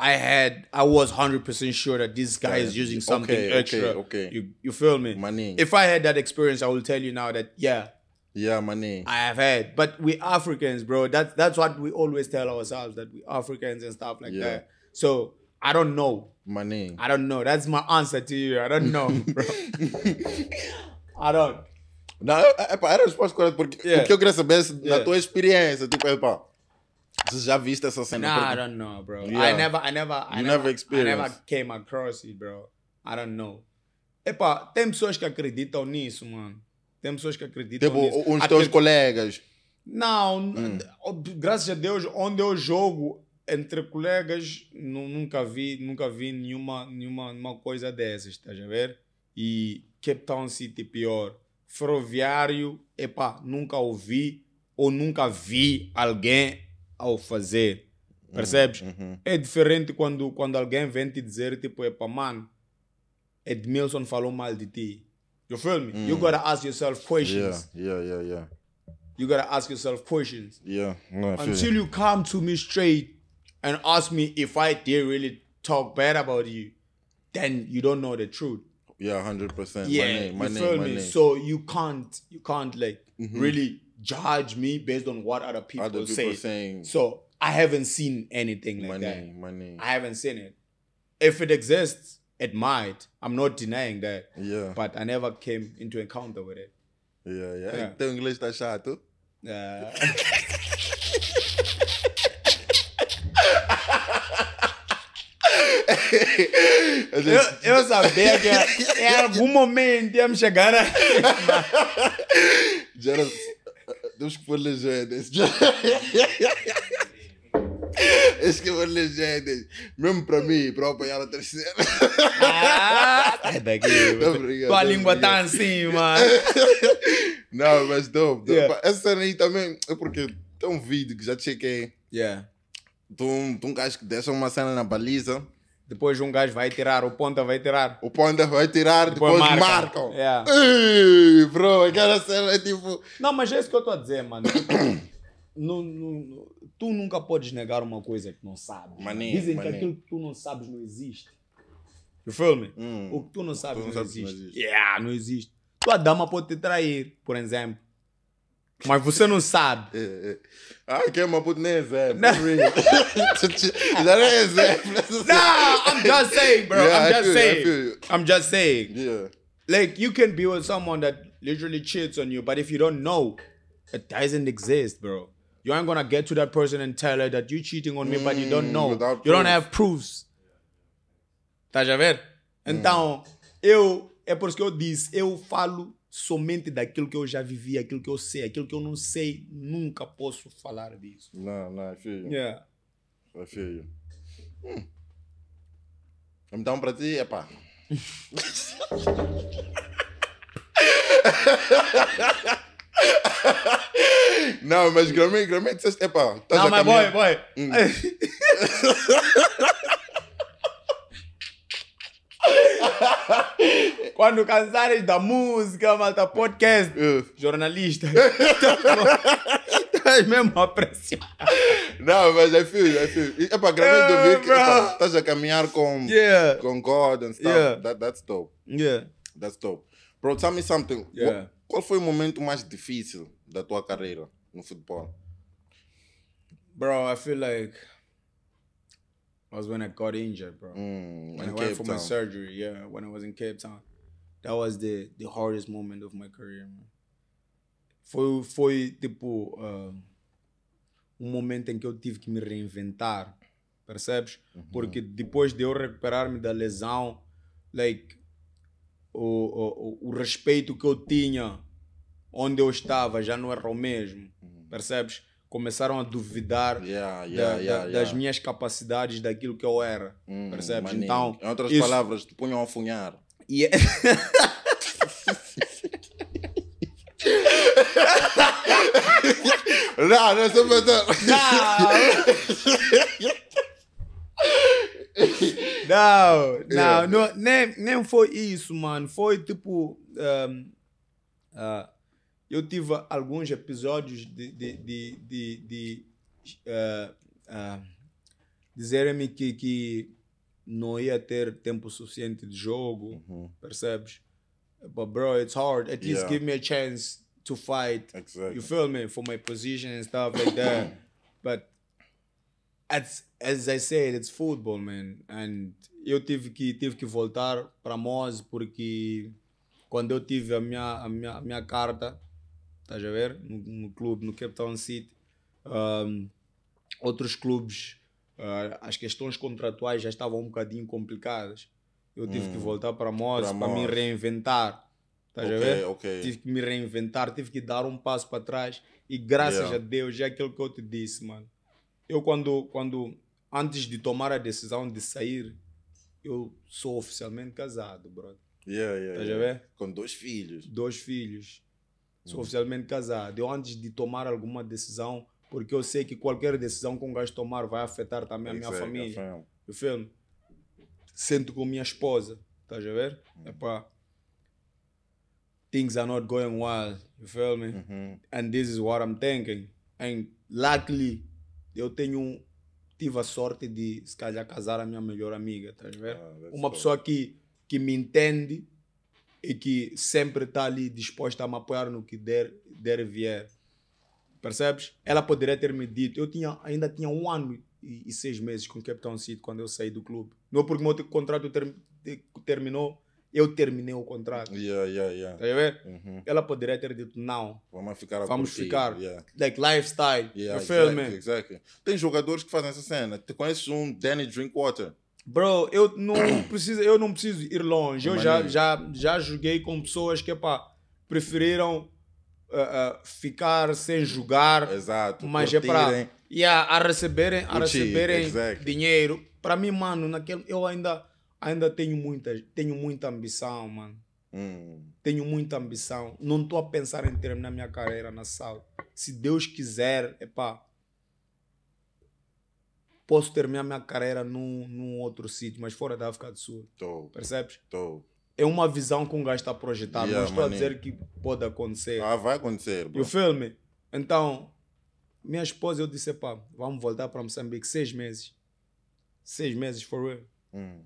I had I was 100% sure that this guy yeah. is using something okay, extra. Okay, okay. You you feel me? Money. If I had that experience, I will tell you now that yeah, yeah, money. I have had, but we Africans, bro. That's that's what we always tell ourselves that we Africans and stuff like yeah. that. So I don't know. Money. I don't know. That's my answer to you. I don't know, [laughs] bro. I don't. Não, é, pá, era a resposta correta, porque yeah. o que eu queria saber é yeah. na tua experiência, tipo, é pá, você já viste essa cena? Nah, porque... I don't know, bro. Yeah. I never, I never, I never, never, experienced. I never came across it, bro. I don't know. E pa, tem pessoas que acreditam nisso, mano. Tem pessoas que acreditam. Tipo, nisso. uns teus colegas. Não, hum. graças a Deus, onde eu jogo entre colegas, nunca vi, nunca vi nenhuma, nenhuma, coisa dessas, estás a ver? E Cape Town City pior. Ferroviário, epá, nunca ouvi ou nunca vi alguém ao fazer. Hum, Percebes? Uhum. É diferente quando, quando alguém vem te dizer, tipo, epá, mano, Edmilson falou mal de ti. You feel me? Mm. You gotta ask yourself questions. Yeah, yeah, yeah, yeah. You gotta ask yourself questions. Yeah. No, Until you. come to me straight and ask me if I did really talk bad about you, then you don't know the truth. Yeah, hundred percent. Yeah, my name, my you name, feel my me? Name. So you can't, you can't like mm-hmm. really judge me based on what other people, other people say. Saying, so I haven't seen anything like my that. Name, my name. I haven't seen it. If it exists, admired. I'm not denying that. Yeah. But I never came into encounter with it. Yeah, yeah. yeah. Então inglês tá chato. Yeah. eu, eu sabia que era, em algum momento íamos chegar a. Já era, temos que pôr legenda. [laughs] escrever-lhe gente. Mesmo para mim, para eu apanhar a terceira. Ah, é daqui. Obrigado, Tua língua tá assim, mano. Não, mas dope. Yeah. Essa cena aí também é porque tem um vídeo que já chequei. Yeah. De um, de um gajo que deixa uma cena na baliza. Depois um gajo vai tirar, o ponta vai tirar. O ponta vai tirar, depois, depois marcam. marcam. Yeah. Ei, bro, aquela cena é tipo. Não, mas é isso que eu estou a dizer, mano. [coughs] No, no, no, tu nunca podes negar uma coisa que não sabes. Maninho, Dizem maninho. que aquilo que tu não sabes não existe. O filme? Hum, o que tu não sabes, tu não, não, sabes existe. não, existe. Yeah, não existe. Tua dama pode te trair, por exemplo. Mas você não sabe. É, é. ah, que é uma puta, exemplo. Já nem exemplo. [laughs] É [laughs] não, I'm just saying, bro. Yeah, I'm just feel, saying. I'm just saying. Yeah. Like, you can be with someone that literally cheats on you, but if you don't know, it doesn't exist, bro. You não gonna get to that person and tell her that you're cheating on me, mm, but you don't mm, know. You don't have proofs. Estás a ver? Então, eu. É por isso que eu disse, eu falo somente daquilo que eu já vivi, aquilo que eu sei, aquilo que eu não sei, nunca posso falar disso. Não, não, é feio. Yeah. É feio. Hum. Então, para ti, é pá. [laughs] Não, mas Grammy, Grammy é disseste, epá, estás Não, a mas boy, boy. Hum. [laughs] Quando cansares da música, malta, podcast, Uh. jornalista, [laughs] estás mesmo a pressionar. Não, mas é fixe, é fixe. E, Epá, Grammy Yeah, do Vic, estás a caminhar com, Yeah. com God and stuff. Yeah. That, that's dope. Yeah. That's dope. Bro, tell me something. Wha- Yeah. Qual foi o momento mais difícil da tua carreira no futebol? Bro, I feel like was when I got injured, bro. Mm, when in I went for Town. my surgery, yeah, when I was in Cape Town. That was the the hardest moment of my career, man. Foi, foi tipo uh, um momento em que eu tive que me reinventar, percebes? Uhum. Porque depois de eu recuperar-me da lesão, like o, o, o respeito que eu tinha onde eu estava já não era é o mesmo. Uhum. Percebes? Começaram a duvidar yeah, yeah, da, yeah, da, das minhas capacidades, daquilo que eu era. Hum, percebes? Maninho. Então, em outras isso... palavras, te punham a afunhar. E... É [laughs] não, não, não. [laughs] Não, é. não, não, nem, nem foi isso, mano. Foi tipo. Um, uh, ah, eu tive alguns episódios de. de, de, de, de uh, uh, Dizerem-me que, que não ia ter tempo suficiente de jogo, uhum. percebes? But bro, it's hard. At least yeah. give me a chance to fight. Exactly. You feel me? For my position and stuff like that. [coughs] but as, as I said, it's football, man. And eu tive que, tive que voltar para Mose porque quando eu tive a minha, a minha, a minha carta, estás a ver? No, no clube, no Cape Town City, um, outros clubes, uh, as questões contratuais já estavam um bocadinho complicadas. Eu tive hum, que voltar para Mose para me reinventar. Estás okay, a ver? Okay. Tive que me reinventar, tive que dar um passo para trás. E graças yeah. a Deus, é aquilo que eu te disse, mano eu, quando, quando antes de tomar a decisão de sair, eu sou oficialmente casado, brother. Yeah, yeah, tá yeah. Ver? Com dois filhos. Dois filhos. Sou hum. oficialmente casado. Eu, antes de tomar alguma decisão, porque eu sei que qualquer decisão que um gajo tomar vai afetar também a minha família. Eu filho, sento com minha esposa, tá a ver? É hum. pá. Things are not going well, you feel me? Uhum. And this is what I'm thinking. And luckily, eu tenho tive a sorte de se calhar casar a minha melhor amiga, tá Ah, Uma pessoa que que me entende e que sempre está ali disposta a me apoiar no que der der e vier. Percebes? Ela poderia ter me dito. Eu tinha, ainda tinha um ano e, e seis meses com o Capitão City quando eu saí do clube. Não porque o meu contrato ter, ter, terminou eu terminei o contrato. Yeah, yeah, yeah. Tá vendo? Uhum. Ela poderia ter dito, não. Vamos ficar Vamos curtir. ficar. Yeah. Like lifestyle. Yeah, you feel exactly, Tem jogadores que fazem essa cena. Tu conheces um Danny Drinkwater? Bro, eu não [coughs] preciso, eu não preciso ir longe. Eu já, já, já joguei com pessoas que, pá, preferiram uh, uh, ficar sem jogar. Exato. Mas é curtirem. é para. Yeah, a receberem, a receberem exactly. dinheiro. Para mim, mano, naquele, eu ainda Ainda tenho muita, tenho muita ambição, mano. Hum. Tenho muita ambição. Não estou a pensar em terminar minha carreira na sala. Se Deus quiser, é pa posso terminar minha carreira num, num outro sítio, mas fora da África do Sul. Tô. Percebes? Tô. É uma visão que um gajo está projetado Yeah, não estou a dizer que pode acontecer. Ah, vai acontecer. o filme? Então, minha esposa, eu disse, pá, vamos voltar para Moçambique seis meses. Seis meses, for real. Hum.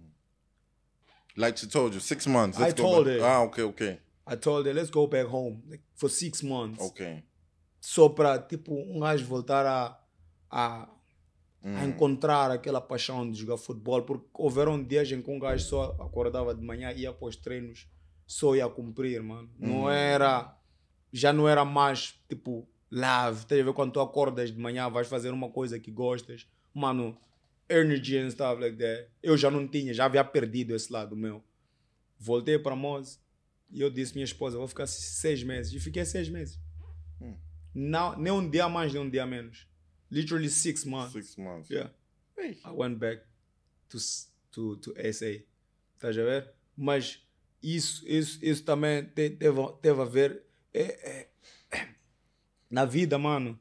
Like she told you, six months. Let's I told back. her. Ah, okay, okay. I told her, let's go back home like, for six months. Okay. Só para, tipo, um gajo voltar a, a, a, hum. encontrar aquela paixão de jogar futebol. Porque houveram dias em que um gajo só acordava de manhã, ia para os treinos, só ia cumprir, mano. Não hum. era. Já não era mais, tipo, love. Tem a ver quando tu acordas de manhã, vais fazer uma coisa que gostas. Mano, energy and stuff like that. Eu já não tinha, já havia perdido esse lado meu. Voltei para Mose e eu disse minha esposa, vou ficar seis meses. E fiquei seis meses. Hum. Não, nem um dia mais, nem um dia menos. Literally six months. Six months. Yeah. I went back to, to, to SA. tá a ver? Mas isso, isso, isso também teve, teve a ver. É, é, é na vida, mano,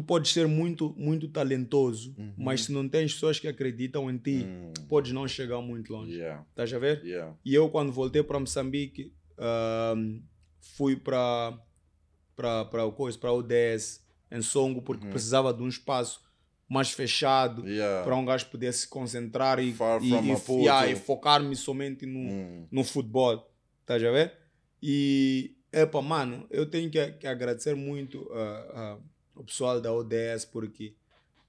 tu podes ser muito, muito talentoso, uhum. mas se não tens pessoas que acreditam em ti, uhum. podes não chegar muito longe. Yeah. a ver? Yeah. E eu, quando voltei para Moçambique, uh, fui para para o coisa, para o ODS, em Songo, porque uhum. precisava de um espaço mais fechado yeah. para um gajo poder se concentrar e, e, e, yeah, e focar-me somente no, hum. no futebol. Estás a ver? E, epa, mano, eu tenho que, que agradecer muito uh, uh, o pessoal da ODS, porque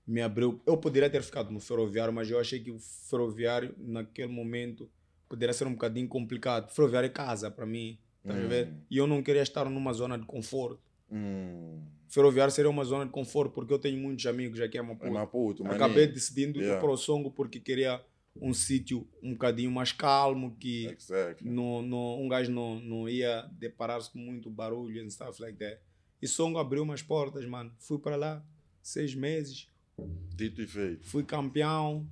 me abriu. Eu poderia ter ficado no ferroviário, mas eu achei que o ferroviário, naquele momento, poderia ser um bocadinho complicado. Ferroviário é casa para mim, tá hum. E eu não queria estar numa zona de conforto. Hum. Ferroviário seria uma zona de conforto, porque eu tenho muitos amigos aqui em Maputo. É Maputo Acabei decidindo yeah. ir para o Songo porque queria um sítio um bocadinho mais calmo, que exactly. no, no, um gajo não, não ia deparar-se com muito barulho and stuff like that. E Songo abriu umas portas, mano. Fui para lá, seis meses. Dito e feito. Fui campeão.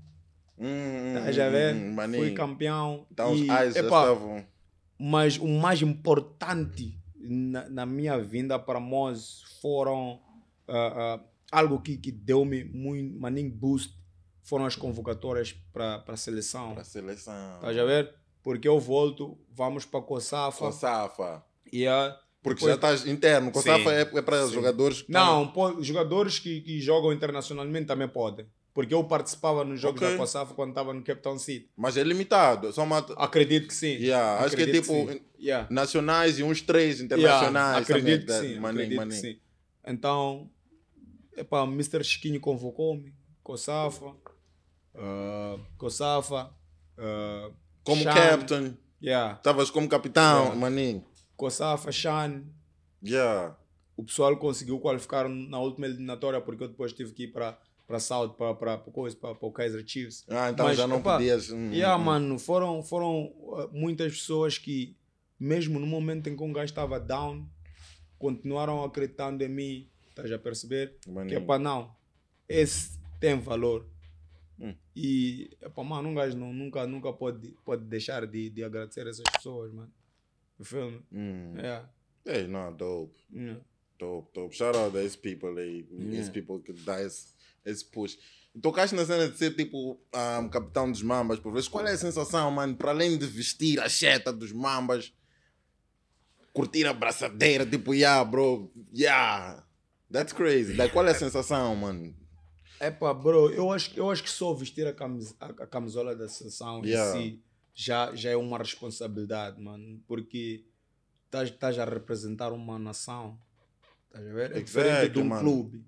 Hum, tá, já ver Hum, hum Fui campeão. Então e, os ah, eyes epa, estavam. Mas o mais importante na, na minha vinda para Moz foram uh, uh, algo que, que deu-me muito, maninho boost. Foram as convocatórias para a seleção. Para a seleção. Tá já ver? Porque eu volto, vamos para Coçafa. Coçafa. E a. Porque pois. já estás interno. COSAFA tá é, é, para Sim. jogadores. Que não, jogadores que, que, jogam internacionalmente também podem. Porque eu participava nos jogos okay. da COSAFA quando estava no Capitão City. Mas é limitado. Só uma... Acredito que sim. Yeah. Acredito Acho que é tipo que yeah. nacionais e uns três internacionais. Yeah. Acredito, que, sim. Maninho, Acredito maninho. que sim. Então, o Mr. Chiquinho convocou-me. COSAFA. Uh, COSAFA. Uh, como Chan. captain. Estavas yeah. como capitão, yeah. maninho coçar, fachar. Yeah. O pessoal conseguiu qualificar na última eliminatória, porque eu depois tive que ir para para South, para para para o Kaiser Chiefs. Ah, então Mas, já não opa, podias. Hum, yeah, hum. mano, foram foram eh, muitas pessoas que mesmo no momento em que um gajo estava down, continuaram acreditando em mim. Estás a perceber? Maninho. Que é para não. Esse tem valor. Hum. E é para mano, um gajo não, nunca nunca pode pode deixar de, de agradecer essas pessoas, mano. You feel me? Mm. Yeah. Hey, no, dope. Yeah. Dope, dope. Shout out to these people. They, yeah. These people que dá esse, push. push. Tocaste na cena de ser tipo um, capitão dos mambas, por vezes. Qual é a sensação, mano? Para além de vestir a cheta dos mambas, curtir a braçadeira, tipo, yeah, bro, yeah. That's crazy. Like, qual é a sensação, mano? É pá, bro, eu acho, eu acho que só vestir a, camis, a, a camisola da sensação yeah. em si já, já é uma responsabilidade, mano, porque estás a representar uma nação, estás a ver? É diferente exactly, de um mano. clube,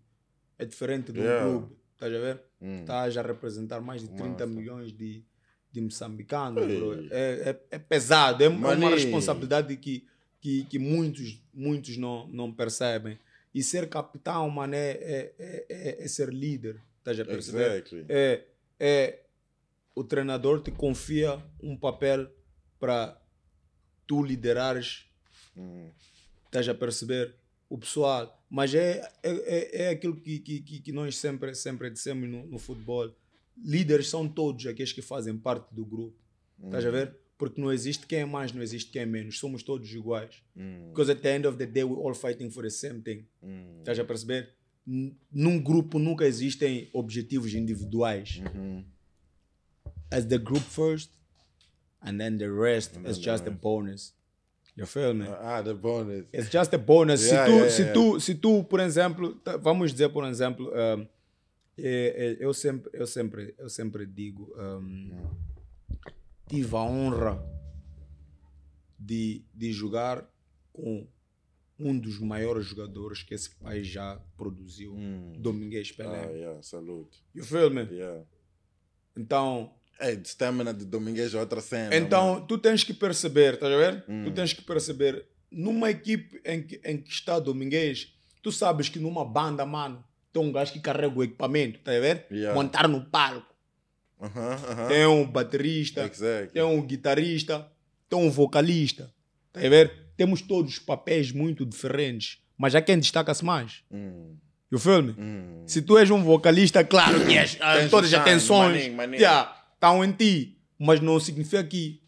é diferente de um yeah. clube, estás a ver? Estás hum. a representar mais de 30 Nossa. milhões de, de moçambicanos, é, é, é, pesado, é Mani. uma responsabilidade que, que, que muitos, muitos não, não percebem. E ser capitão, mano, é, é, é, é ser líder, estás a perceber? Exactly. É, é, o treinador te confia um papel para tu liderares. Uhum. Estás a perceber? O pessoal. Mas é, é, é, é aquilo que, que, que nós sempre, sempre dissemos no, no futebol. Líderes são todos aqueles que fazem parte do grupo. Uhum. Estás a uhum. ver? Porque não existe quem é mais, não existe quem é menos. Somos todos iguais. Uhum. Because at the end of the day, we're all fighting for the same thing. Uhum. Estás a perceber? Num grupo nunca existem objetivos individuais. Uhum as the group first, and then the rest is just a bonus. You feel me? Ah, the bonus. It's just a bonus. Yeah, se, tu, yeah, se, tu, se tu, por exemplo, tá, vamos dizer, por exemplo, um, é, é, eu, sempre, eu, sempre, eu sempre digo: um, tive a honra de, de jogar com um dos maiores jogadores que esse país já produziu, hum. Domingues Pelé. Ah, yeah, salute. You feel me? Yeah. Então, Ei, é, de stamina de Domingues é outra cena. Né, então, mano. tu tens que perceber, estás a ver? Hum. Tu tens que perceber. Numa equipe em que, em que está Domingues, tu sabes que numa banda, mano, tem um gajo que carrega o equipamento, estás a ver? Yeah. Montar no palco. Uh -huh, uh -huh. Tem um baterista, exactly. tem um guitarrista, tem um vocalista. Estás a ver? Temos todos papéis muito diferentes, mas há quem destaca-se mais. Hum. E o filme? Hum. Se tu és um vocalista, claro que és. Todas as atenções. Maninho, maninho. Yeah estão em ti, mas não significa que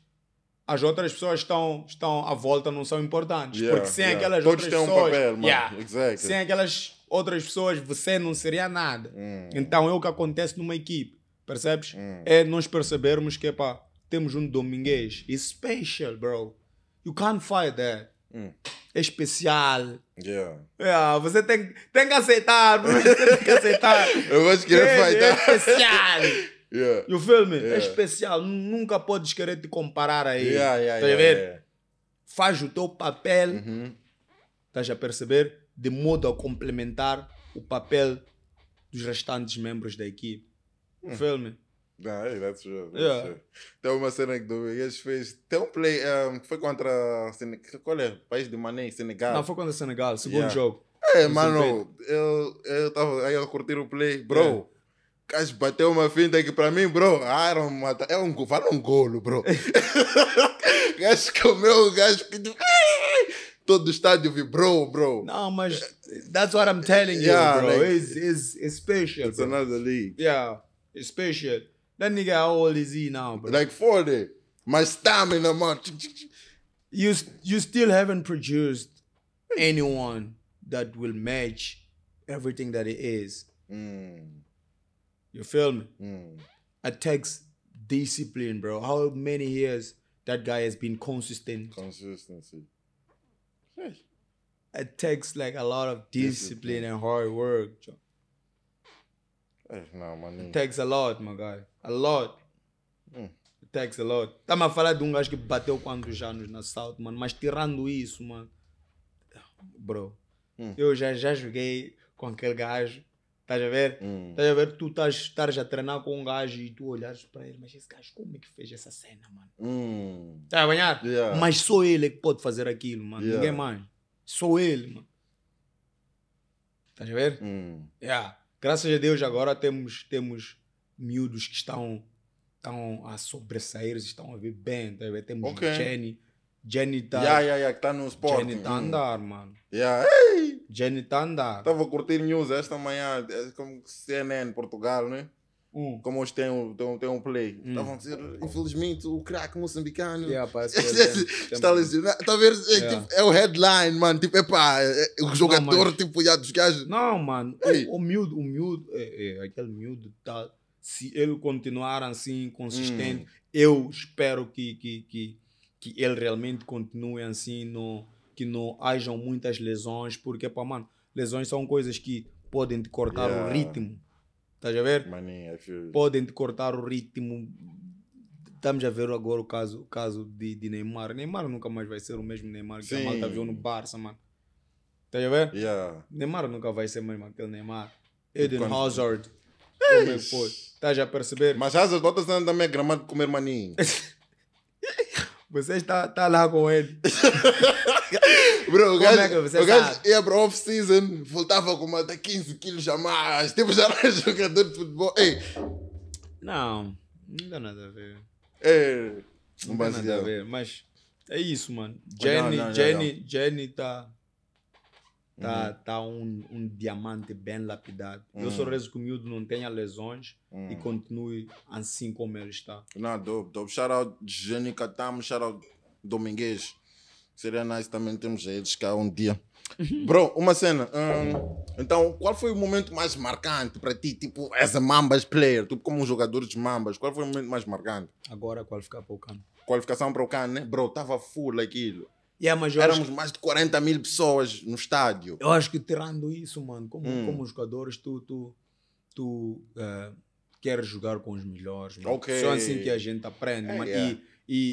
as outras pessoas estão, estão à volta não são importantes. Yeah, porque sem yeah. aquelas Todos outras pessoas. Todos têm um papel, mano. Yeah, exactly. Sem aquelas outras pessoas, você não seria nada. Mm. Então é o que acontece numa equipe. Percebes? Mm. É nós percebermos que, pá, temos um dominguês. especial special, bro. You can't fight that. Mm. É especial. Yeah. Yeah, você tem, tem que aceitar, você tem que aceitar. [laughs] Eu vou querer é, fightar. É especial. [laughs] Yeah. E o filme é yeah. é especial, nunca podes querer te comparar aí. Yeah, yeah, tá yeah Faz o teu papel, uhum. estás a perceber? De modo a complementar o papel dos restantes membros da equipe. O feel hum. filme. Ah, é, that's true. That's yeah. true. Tem uma cena que Domingues fez. Tem um play. Um, foi contra. Qual é? País de Mané, Senegal. Não, foi contra Senegal, segundo yeah. jogo. É, mano, eu, eu tava aí a curtir o play. Bro, Cas bateu uma finta aqui para mim, bro, Aaron ah, mata. É um, vale um golo, bro. [laughs] gajo comeu o gajo que. Todo o estádio vibrou, bro. Não, mas. That's what I'm telling yeah, you, bro. Like, it's, it's, it's special. It's bro. another league. Yeah, it's special. That nigga, how old is he now, bro? Like 40. My stamina, man. You, you still haven't produced anyone that will match everything that it is. Mm. You feel me? Mm. It takes discipline, bro. How many years that guy has been consistent? Consistency. Hey. It takes like a lot of discipline, discipline. and hard work. John. não, mano. It takes a lot, my guy. A lot. Mm. It takes a lot. Tá a falar de um gajo que bateu quantos anos na South, mano. Mas tirando isso, mano. Bro. Mm. Eu já, já joguei com aquele gajo Estás a ver? Hum. Estás a ver? Tu estás a treinar com um gajo e tu olhas para ele, mas esse gajo, como é que fez essa cena, mano? Hum. Tá a banhar? Yeah. Mas só ele é que pode fazer aquilo, mano. Yeah. Ninguém mais. Só ele, mano. Estás a ver? Hum. Yeah. Graças a Deus agora temos, temos miúdos que estão, estão a sobressair, estão a ver bem. Tá a ver? Temos okay. Jenny. Jenny está. Yeah, yeah, yeah, que está no esporte. Jenny está a andar, mano. Yeah. Ei! Jenny Tanda. Estava então, a curtir news esta manhã, é como CNN Portugal, né? Hum. Como hoje tem um, tem um, tem um play. Hum. Estavam a dizer, infelizmente, o craque moçambicano yeah, [laughs] é, está lesionado. Está a ver? É, tipo, yeah. tipo, é, o headline, mano. Tipo, é pá, é, o jogador, não, tipo, já dos gajos. Não, mano. O miúdo, o miúdo, é, é, aquele miúdo, tá, se ele continuar assim, consistente, hum. eu espero que, que, que, que ele realmente continue assim no que não hajam muitas lesões, porque, pá, mano, lesões são coisas que podem te cortar yeah. o ritmo. Estás a ver? Maninha, é Podem te cortar o ritmo. Estamos a ver agora o caso, caso de, de Neymar. Neymar nunca mais vai ser o mesmo Neymar que Sim. a malta viu no Barça, mano. Estás a ver? Yeah. Neymar nunca vai ser mesmo aquele Neymar. Eden quando... Hazard. Como é que foi? Estás a perceber? Mas Hazard, outras andam me gramado de comer maninho. [laughs] Você está, está lá com ele. [laughs] Bro, o gajo, é o gajo ia para off-season, voltava com até 15 quilos a mais. [laughs] Tipo, já não é jogador de futebol. Ei. Não, não dá nada a ver. É, não, não dá nada a ver, mas é isso, mano. Jenny, não, não, Jenny, Jenny tá Tá, uhum. tá um, um, diamante bem lapidado. Uhum. Eu sou rezo que o miúdo não tenha lesões uhum. e continue assim como ele está. Não, dope, dope. Shout out Jenny Katam, shout out Domingues. Seria nice também termos eles cá um dia. [laughs] Bro, uma cena. Hum, então, qual foi o momento mais marcante para ti, tipo, as a Mambas player, tipo, como um jogador de Mambas? Qual foi o momento mais marcante? Agora, qualificar para o Cano. Qualificação para o Cano, né? Bro, tava full aquilo. Yeah, é, mas Éramos que... mais de 40 mil pessoas no estádio. Eu acho que tirando isso, mano, como, hum. como jogadores, tu, tu, tu uh, queres jogar com os melhores. Mano. Okay. Só assim que a gente aprende. É, yeah. e,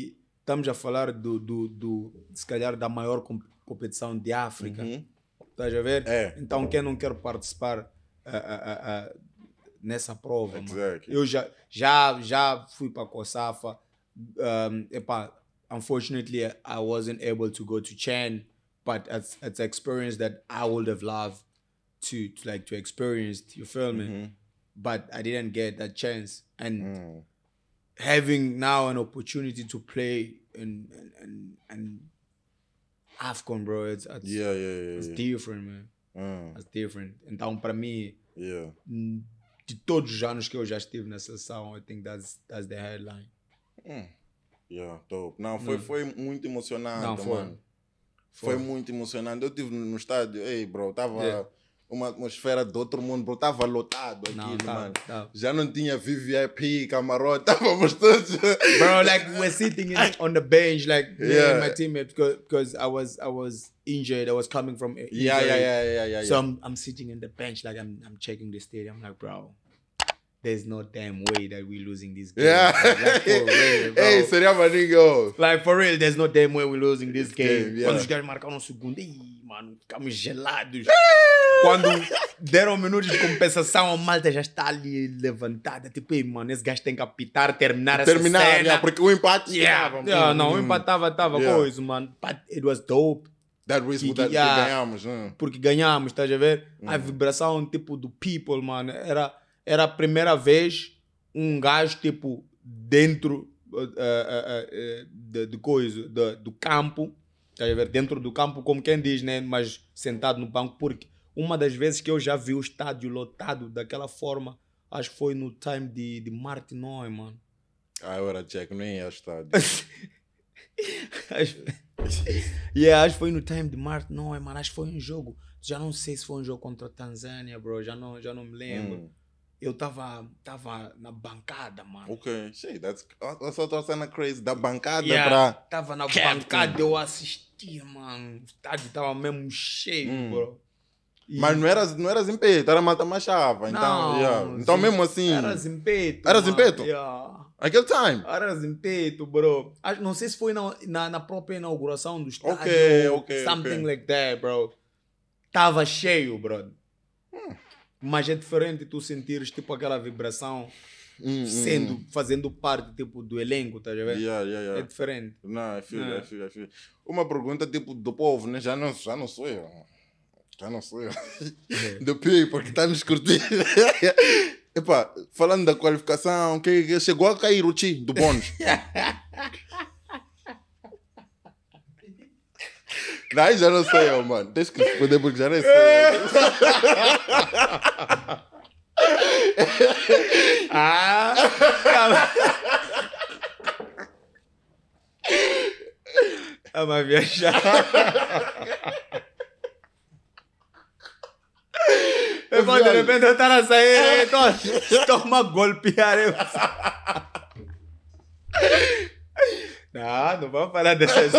e, estamos a falar do, do, do, se calhar, da maior comp competição de África. Uhum. Estás a ver? É. Então, quem não quer participar a, a, a, nessa prova, exactly. eu já, já, já fui para a COSAFA. Um, eh, unfortunately, I wasn't able to go to Chen, but it's it's an experience that I would have loved to, to like to experience. your filming, Mm-hmm. But I didn't get that chance, and mm. having now an opportunity to play and and and, Afcon, bro, it's, it's yeah, yeah, yeah, it's yeah. different, man. Mm. It's different. down for me yeah. de todos anos que eu já estive I think that's that's the headline. Mm. Yeah, top. Não, foi, não. foi muito emocionante, não, foi. mano. Foi. foi. muito emocionante. Eu estive no estádio, ei, bro, tava. Yeah uma atmosfera de outro mundo, bro. Tava lotado não, mano. Já não tinha VVIP, camarote, [laughs] tava todos. bro, like we're sitting in, on the bench, like me yeah. and my teammate, because, because I was I was injured. I was coming from injury. Yeah, yeah, yeah, yeah, yeah. So I'm I'm sitting in the bench, like I'm I'm checking the stadium, like bro there's no damn way that we're losing this game. Yeah. Like, real, Ei, seria maninho. Like, for real, there's no damn way we're losing this, this game. game yeah. Quando os caras marcaram um segundo, ih, mano, ficamos gelados. Quando deram minutos de compensação, a malta já está ali levantada. Tipo, ih, mano, esse gajo tem que apitar, terminar, terminar essa cena. porque o empate... Yeah, yeah, yeah não, o empate estava yeah. coisa, mano. But it was dope. That reason que, that, yeah, ganhamos, né? Porque ganhamos, estás a ver? Hum. A uhum. vibração, tipo, do people, mano, era era a primeira vez um gajo, tipo, dentro uh, uh, uh, de, de, coisa, de, do campo, quer tá ver? Dentro do campo, como quem diz, né? Mas sentado no banco, porque uma das vezes que eu já vi o estádio lotado daquela forma, acho que foi no time de, de Martin Neumann. Ah, eu era Jack, nem ia é ao estádio. acho... [laughs] yeah, acho que foi no time de Martin Neumann, acho que foi um jogo. Já não sei se foi um jogo contra a Tanzânia, bro, já não, já não me lembro. Hum eu tava, tava na bancada, mano. Ok, sei, that's, só what was crazy, da bancada yeah, pra... tava na Captain. bancada, eu assistia, mano, o estádio tava mesmo cheio, hum. bro. E... Mas não era, não era zimpeto, era mata machava, então, yeah. então sim, mesmo assim... Era zimpeto, Era zimpeto? Yeah. Aquele time? Era zimpeto, bro. Ah, não sei se foi na, na, na própria inauguração do estádio. Ok, ok, Something okay. like that, bro. Tava cheio, bro. Hum. Mas é diferente tu sentires tipo aquela vibração hum, hum sendo, hum. fazendo parte tipo do elenco, tá vendo? Yeah, yeah, yeah. É diferente. Não, é filho, é filho, é, é Uma pergunta tipo do povo, né? Já não, já não sou eu. Já não sou eu. É. Do people porque está nos curtindo. [laughs] Epá, falando da qualificação, que, que chegou a cair o ti do bônus. [laughs] Daí já não sei, oh, mano. Tens que responder porque já não sei. ah! É uma viajar. Eu vou de repente eu estar a sair, então toma golpear. Não, não vamos falar dessas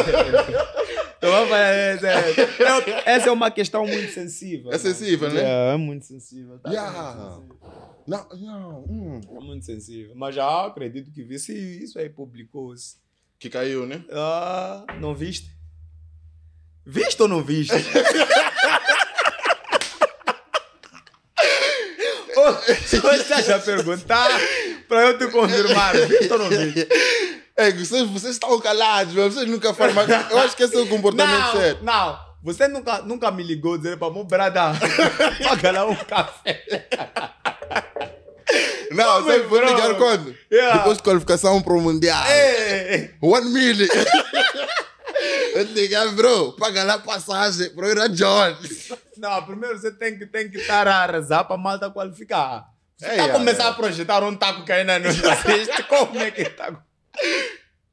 então, é, é, é, essa é uma questão muito sensível. É né? sensível, né? É, é muito sensível. Tá yeah. Não, não. Hum. É muito sensível. Mas já acredito que vi se isso aí publicou-se. Que caiu, né? Ah, não viste? Viste ou não viste? oh, se você já perguntar, para eu te confirmar, viste ou não viste? É, vocês, vocês estão calados, vocês nunca falam Eu acho que esse é o comportamento não, certo. Não, você nunca, nunca me ligou dizer para meu brada, [laughs] paga lá um café. Não, você foi ligar quando? Yeah. Depois de qualificação para o Mundial. Hey. One million. [laughs] Eu ah, bro, paga lá passagem para ir a Jones. Não, primeiro você tem que tem que estar a rezar para a malta qualificar. Você está é, a começar a projetar um taco tá que ainda né? não existe [laughs] como é que está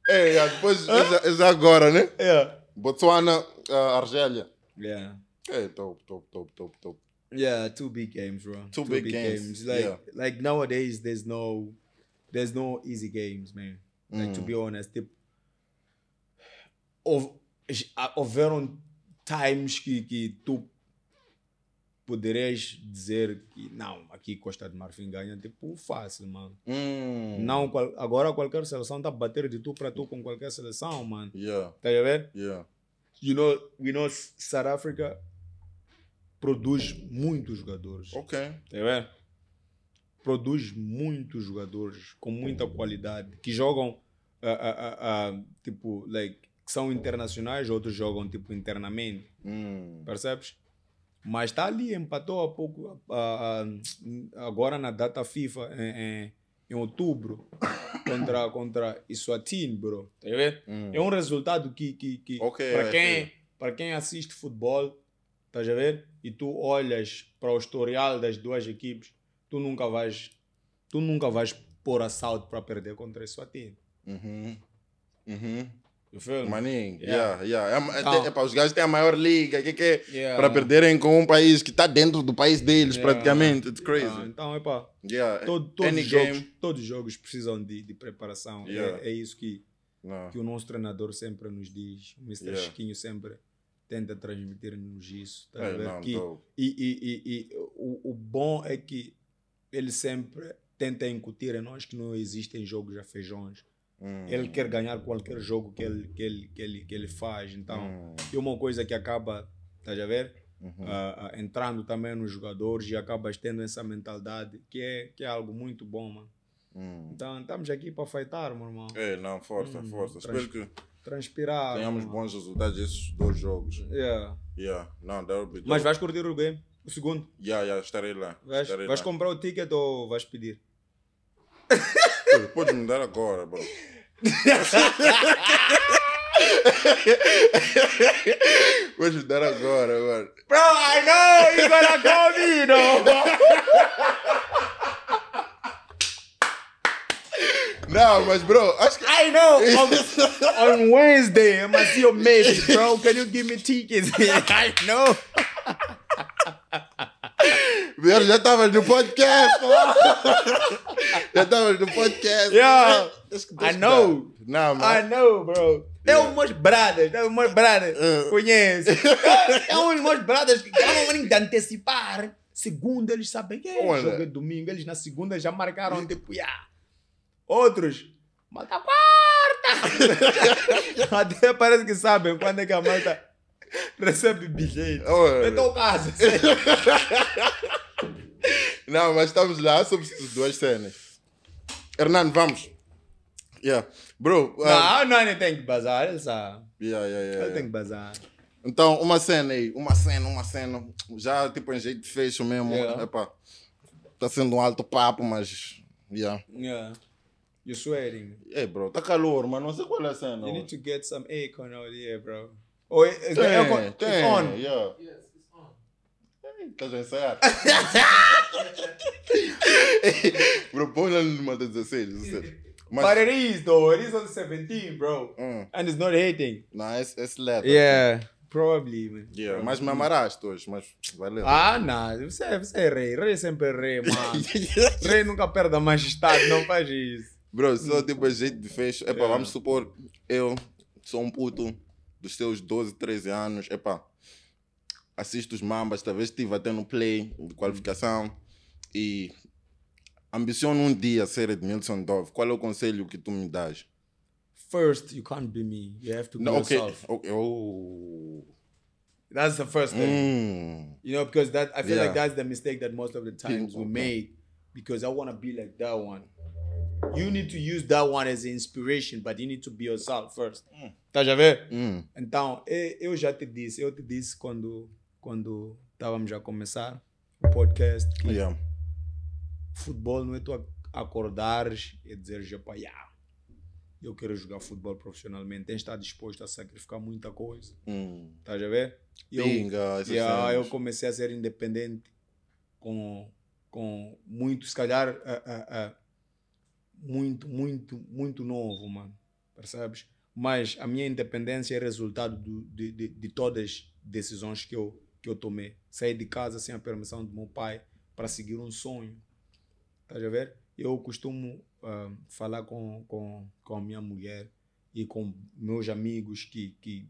é, depois é agora, né? Yeah. É. Botswana, uh, Argélia. Yeah. É, top, top, top, top, top. Yeah, two big games, bro. Two, two big, big games. games. Like yeah. like nowadays there's no there's no easy games, man. Like mm. to be honest, of of houveram times que, que tu poderias dizer que não, aqui Costa de Marfim ganha tipo fácil, mano. Hum. Não, qual, agora qualquer seleção tá a bater de tu para tu com qualquer seleção, mano. Yeah. Tá a ver? Yeah. You know, we know South Africa produz muitos jogadores. OK. Tá a ver? Produz muitos jogadores com muita qualidade que jogam uh, uh, uh, tipo like que são internacionais, outros jogam tipo internamente. Hum. Percebes? Mas está ali, empatou há pouco, a, a, agora na data FIFA, em, em, em outubro, [coughs] contra, contra Iswatini, bro. Tá a Hum. É um resultado que, que, que okay, para é, quem, quem assiste futebol, tá a ver? E tu olhas para o historial das duas equipes, tu nunca vais, tu nunca vais pôr assalto para perder contra Iswatini. Uhum. Uhum. You feel me? Maninho, yeah, yeah. yeah. É, é então, é, é, os gajos têm a maior liga, que, que é? yeah. para perderem com um país que está dentro do país deles, yeah. praticamente. It's crazy. Ah, então, é epá, yeah. todo, todos, os jogos, todos os jogos precisam de, de preparação. É, é, isso que, que o nosso treinador sempre nos diz. O Mr. Chiquinho sempre tenta transmitir-nos isso. Tá é, não, que, e, e, e, e o, o bom é que ele sempre tenta incutir em nós que não existem jogos a feijões Hum. Ele quer ganhar qualquer jogo que ele, que ele, que ele, que ele faz. Então, hum. e uma coisa que acaba, estás a ver? Uhum. Uh, entrando também nos jogadores e acabas tendo essa mentalidade que é, que é algo muito bom, mano. Hum. Então, estamos aqui para feitar, meu irmão. É, não, força, hum, força. Trans, Espero que transpirar, tenhamos mano. bons resultados esses dois jogos. Yeah. Yeah, não, Mas vais curtir o game, o segundo. Yeah, yeah, estarei lá. Vais, estarei vais lá. comprar o ticket ou vais pedir? [laughs] mudar agora, bro. Vou ajudar agora, mano. Bro, I know you're gonna call me, you know. Não, mas bro, acho [laughs] que. I know! On, [laughs] on Wednesday, I'm gonna see your message, bro. Can you give me tickets? [laughs] I know! Eu já tava no podcast. [laughs] já tava no podcast. Yeah. I know. Nah, I know, bro. É yeah. umas bradas, é umas bradas. Uh. Conhece. [laughs] é, é umas bradas que acabam de antecipar. Segunda, eles sabem. que é. Olha. jogo é domingo. Eles na segunda já marcaram, tipo, yeah. Outros, malta porta. [laughs] Até parece que sabem quando é que a malta recebe bilhete. Oh, Então, casa. Não, mas estamos lá sobre duas cenas. Hernando, vamos. Yeah. Bro. Ah, não, não, ele tem que bazar, ele sabe. Yeah, yeah, yeah. Ele tem que bazar. Então, uma cena aí, uma cena, uma cena. Já tipo em jeito de fecho mesmo. Yeah. Epá. Tá sendo um alto papo, mas. Yeah. Yeah. You're sweating. Ei, hey, bro, tá calor, mas não sei qual é a cena. You need to get some acorn out here, bro. Ou oh, eh, é, tem, é, tem, é, tem, on. Yeah. Yes. Estás a ensaiar? Propõe lhe numa das 16. Mas, But it is though. It is on 17, bro. Mm. And it's not hating. Não, it's, it's leather. Yeah. Probably, man. Yeah, mas me amaraste hoje, mas valeu. Ah, não, você, é, você é rei, rei é sempre é rei, [laughs] mano. rei nunca perde a majestade, não faz isso. Bro, só tipo a gente de fecho, epá, vamos supor, eu sou um puto dos seus 12, 13 anos, epá, assisto os Mambas, talvez estive até no play de qualificação e ambiciono um dia ser Edmilson Dove. Qual é o conselho que tu me dás? First, you can't be me. You have to be no, okay. yourself. Okay. Oh. That's the first thing. Mm. You know, because that I feel yeah. like that's the mistake that most of the times we make because I want to be like that one. You need to use that one as inspiration, but you need to be yourself first. Mm. Tá já vê? Mm. Então, eu já te disse, eu te disse quando quando estávamos a começar o podcast, que yeah. futebol não é tu acordares e dizeres, yeah, eu quero jogar futebol profissionalmente, tens de estar disposto a sacrificar muita coisa. Hum. Estás a ver? Eu, Pinga, yeah, eu comecei a ser independente com, com muito, se calhar, uh, uh, uh, muito, muito, muito novo, mano. Percebes? Mas a minha independência é resultado do, de, de, de todas as decisões que eu que eu tomei. Saí de casa sem a permissão do meu pai para seguir um sonho. tá a ver? Eu costumo uh, falar com, com, com a minha mulher e com meus amigos que, que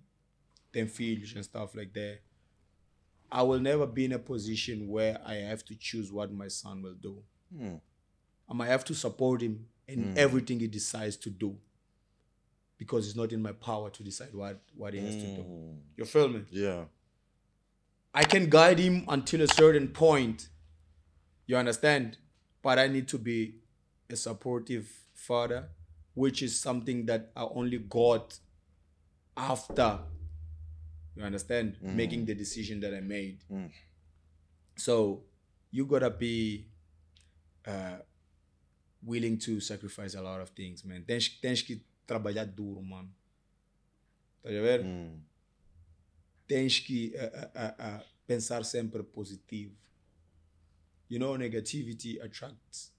têm filhos and stuff like that. I will never be in a position where I have to choose what my son will do. Hmm. I might have to support him in hmm. everything he decides to do because it's not in my power to decide what, what he mm. has to do. Hmm. You feel me? Yeah. I can guide him until a certain point. You understand? But I need to be a supportive father, which is something that I only got after, you understand, mm. making the decision that I made. Mm. So you gotta be uh, willing to sacrifice a lot of things, man. Tens, que trabalhar duro, mano. Tá a ver? Mm. tens que a eh, a eh, eh, pensar sempre positivo. You know, negativity attracts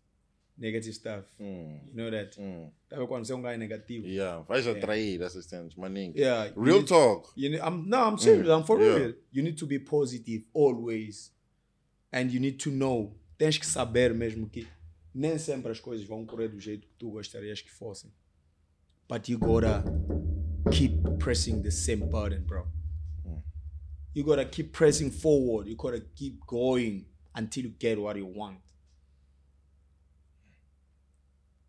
negative stuff. Mm. You know that? Mm. quando você é um negativo? Yeah, vais é. atrair essas cenas, maninho. Yeah, real talk. You need, I'm, no, I'm serious, mm. I'm for yeah. real. You need to be positive always. And you need to know. Tens que saber mesmo que nem sempre as coisas vão correr do jeito que tu gostarias que fossem. But you gotta keep pressing the same button, bro you gotta keep pressing forward. You gotta keep going until you get what you want.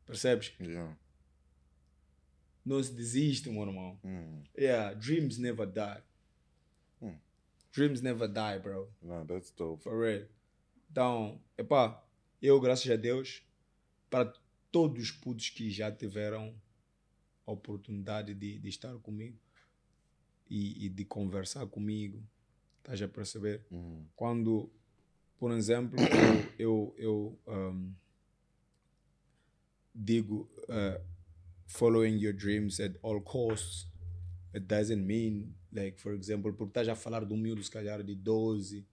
Percebes? Yeah. Não se desiste, meu irmão. Mm. Yeah, dreams never die. Mm. Dreams never die, bro. Nah, that's dope. For real. Então, epá, eu, graças a Deus, para todos os putos que já tiveram a oportunidade de, de estar comigo, e, e de conversar comigo. Estás a perceber? Uhum. Quando, por exemplo, [coughs] eu, eu, eu um, digo uh, following your dreams at all costs, it doesn't mean, like, for example, porque estás a falar do um miúdo, se calhar, de 12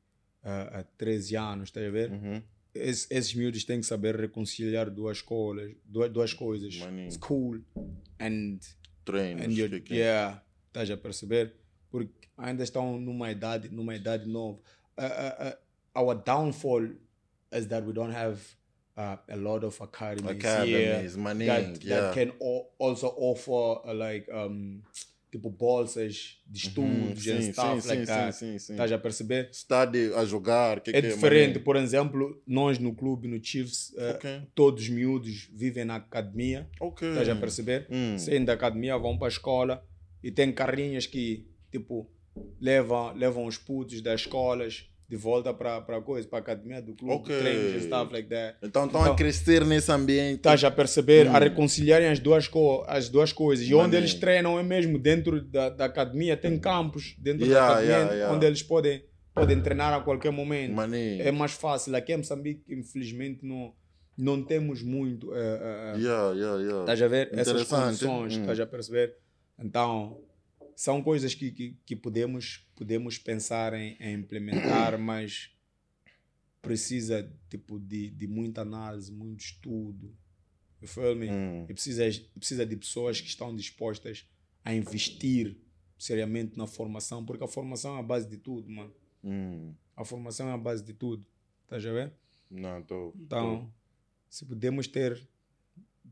a, a 13 anos, estás a ver? Uhum. Es, esses miúdos têm que saber reconciliar duas, colas, duas, duas coisas: Money. school and, Treinos, and your, é? yeah, Estás a perceber? Porque ainda estão numa idade, numa idade nova. Uh, uh, our downfall is that we don't have uh, a lot of academies, academies here money, that, yeah. that can also offer uh, like um, tipo bolsas de uhum, estudos uhum, and sim, stuff sim, like sim, that. Estás a perceber? Estádio a jogar, que é, que é, diferente. É, por exemplo, nós no clube, no Chiefs, okay. todos os miúdos vivem na academia. Okay. Estás a perceber? Hum. da academia, vão para a escola, e tem carrinhas que, tipo, levam, levam os putos das escolas de volta para coisa, para a academia do clube, okay. treinos e stuff like that. Então estão a então, crescer nesse ambiente. Estás a perceber, hum. a reconciliarem as duas, co as duas coisas. E Mano. onde eles treinam é mesmo dentro da, da academia, tem campos dentro yeah, da academia yeah, yeah. onde eles podem, podem treinar a qualquer momento. É mais fácil. Aqui em Moçambique, infelizmente, não, não temos muito. Estás eh, eh, eh. uh, a ver? Essas condições, estás hum. a perceber? Então, são coisas que, que, que, podemos, podemos pensar em, em implementar, [coughs] mas precisa tipo, de, de muita análise, muito estudo. O filme hum. e precisa, precisa de pessoas que estão dispostas a investir seriamente na formação, porque a formação é a base de tudo, mano. Hum. A formação é a base de tudo. Estás a ver? Não, estou. Então, tô. se podemos ter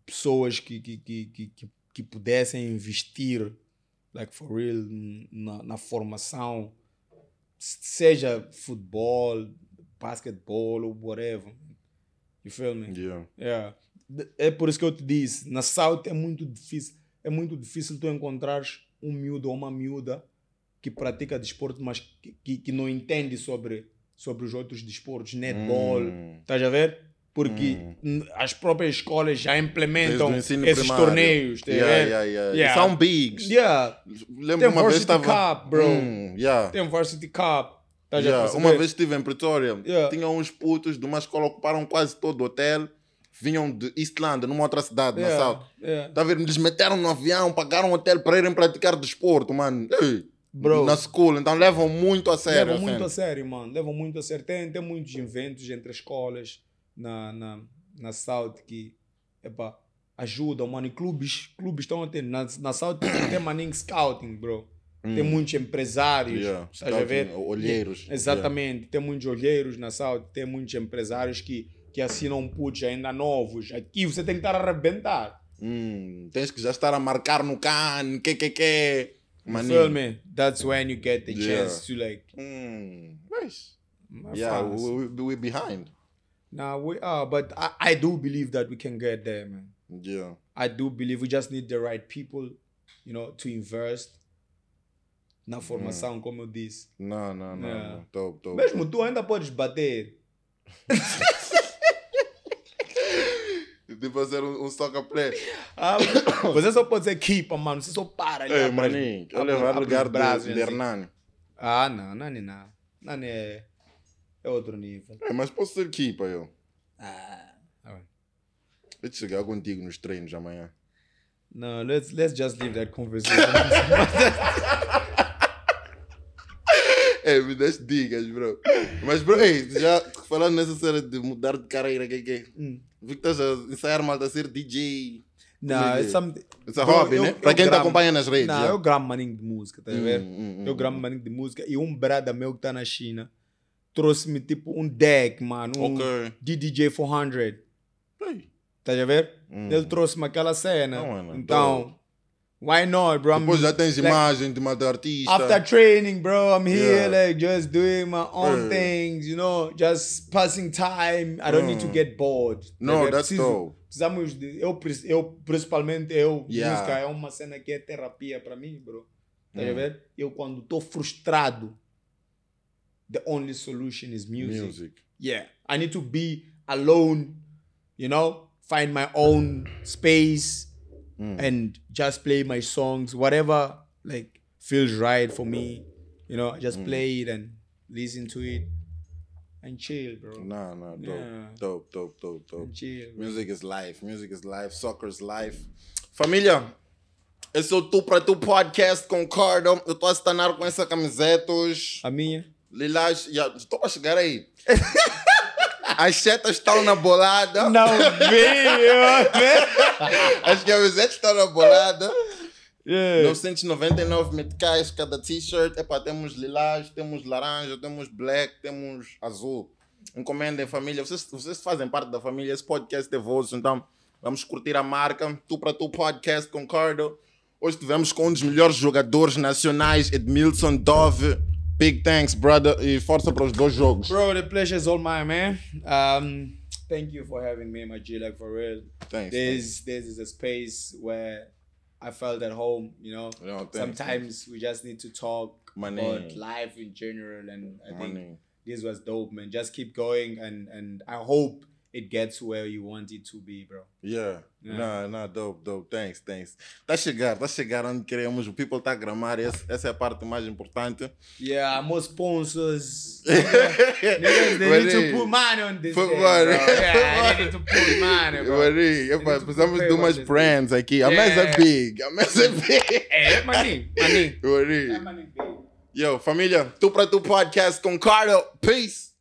pessoas que, que, que, que, que que pudessem investir, like for real, na, na formação, seja futebol, basquetebol ou whatever. You feel me? Yeah. yeah. É por isso que eu te disse, na saúde é muito difícil, é muito difícil tu encontrares um miúdo ou uma miúda que pratica desporto, mas que, que, que não entende sobre, sobre os outros desportos, netball, hum. estás a ver? porque hum. as próprias escolas já implementam esses primário. torneios. Tá yeah, yeah, yeah, yeah. São bigs. Yeah. Lembro Tem uma vez Cup, bro. Hum, yeah. Tem um Varsity Cup. Tá yeah. Uma vez estive em Pretoria, yeah. tinham uns putos de uma escola, ocuparam quase todo o hotel, vinham de Islândia, numa outra cidade, na South. Yeah. Tá Eles meteram no avião, pagaram o hotel para irem praticar desporto, mano. Ei. Bro. na school, então levam muito a sério. Levam muito a assim. sério, mano. Levam muito a sério. Tem, tem muitos inventos entre escolas na, na, na South que epa, ajudam, mano. E clubes, clubes estão a ter. Na, na South tem Manning Scouting, bro. Hum. Tem muitos empresários, yeah. estás Scouting, a ver? Olheiros. Exatamente, yeah. tem muitos olheiros na South, tem muitos empresários que, que assinam putos ainda novos. Aqui você tem que estar a arrebentar. Hum, tens que já estar a marcar no can, que que que. Maninho. feel me? That's when you get the yeah. chance to like. Mm. Hum, nice. yeah, we, we behind. Now we are, uh, but I, I do believe that we can get there, man. Yeah. I do believe we just need the right people, you know, to invest. Na formação, mm. yeah. como eu disse. Não, não, não. Top, Dope, dope, Mesmo tu ainda podes bater. de fazer um, um soccer play. Ah, você só pode ser equipa, mano. Você só para ali. Ei, maninho, eu levar o lugar do, Hernani. Ah, não, não, não. Não é... É outro nível. É, mas posso ser aqui, pai, eu. Ah, tá bem. Eu te chegar contigo nos treinos amanhã. Não, let's let's just leave that conversation. [laughs] é, me das dicas, bro. Mas, bro, ei, já falando nessa cena de mudar de carreira, que que é? Hum. Vi que estás a ensaiar mal a ser DJ. Não, é, é é hobby, né? Para quem te tá acompanha nas redes. Não, eu gramo maninho de música, tá a ver? Hum, hum, eu gramo maninho de música e um brada meu que está na China trouxe-me tipo um deck, mano. Um okay. DDJ 400. Ei. Tá a ver? Hum. Ele trouxe-me aquela cena. Não, então, tô... why not, bro? Depois já tens like, imagem de uma artista. After training, bro, I'm here, like, just doing my own things, you know, just passing time. I don't hum. need to hum. get bored. Tá no, that's preciso, Precisamos de. Eu, eu principalmente, eu, yeah. música é uma cena que é terapia para mim, bro. tá hum. a ver? Eu, quando tô frustrado, the only solution is music. Music. Yeah. I need to be alone, you know, find my own space mm. and just play my songs, whatever like feels right for me. You know, just mm. play it and listen to it and chill, bro. Nah, nah, dope, yeah. dope, dope, dope, dope. And chill. Bro. Music is life. Music is life. Soccer is life. Família, esse é o Tu Pra Tu Podcast com Cardon. Eu estou a estanar com essa camiseta hoje. A minha? Lilás, já... toma chegar aí. [laughs] As setas estão na bolada. Não veio! As camisetas estão na bolada. Yeah. 999 meticais cada t-shirt. Epá, temos lilás, temos laranja, temos black, temos azul. Encomendem família. Vocês, vocês fazem parte da família. Esse podcast é vosso, então vamos curtir a marca. Tu para tu podcast, concordo. Hoje tivemos com um dos melhores jogadores nacionais, Edmilson Dove. Big thanks, brother, e eh, força para os dois jogos. Bro, the pleasure is all mine, man. Um, thank you for having me, my G, like for real. Thanks. This, this is a space where I felt at home, you know. No, thanks, Sometimes thanks. we just need to talk Money. about life in general, and I think this was dope, man. Just keep going, and and I hope it gets where you want it to be, bro. Yeah. yeah. Nah, nah, dope, dope. Thanks, thanks. Tá chegando, chegar, tá chegando chegar onde queremos. O people tá gramar. Essa, essa é a parte mais importante. Yeah, more sponsors. [laughs] yeah. they need to put money on this. Put né? Yeah, they need to put money, bro. Marie, epa, precisamos de umas brands thing. aqui. A mesa é big. A mesa é big. É, é money, money. Marie. É, big. Yo, família, tu para tu podcast com Carlo, Peace.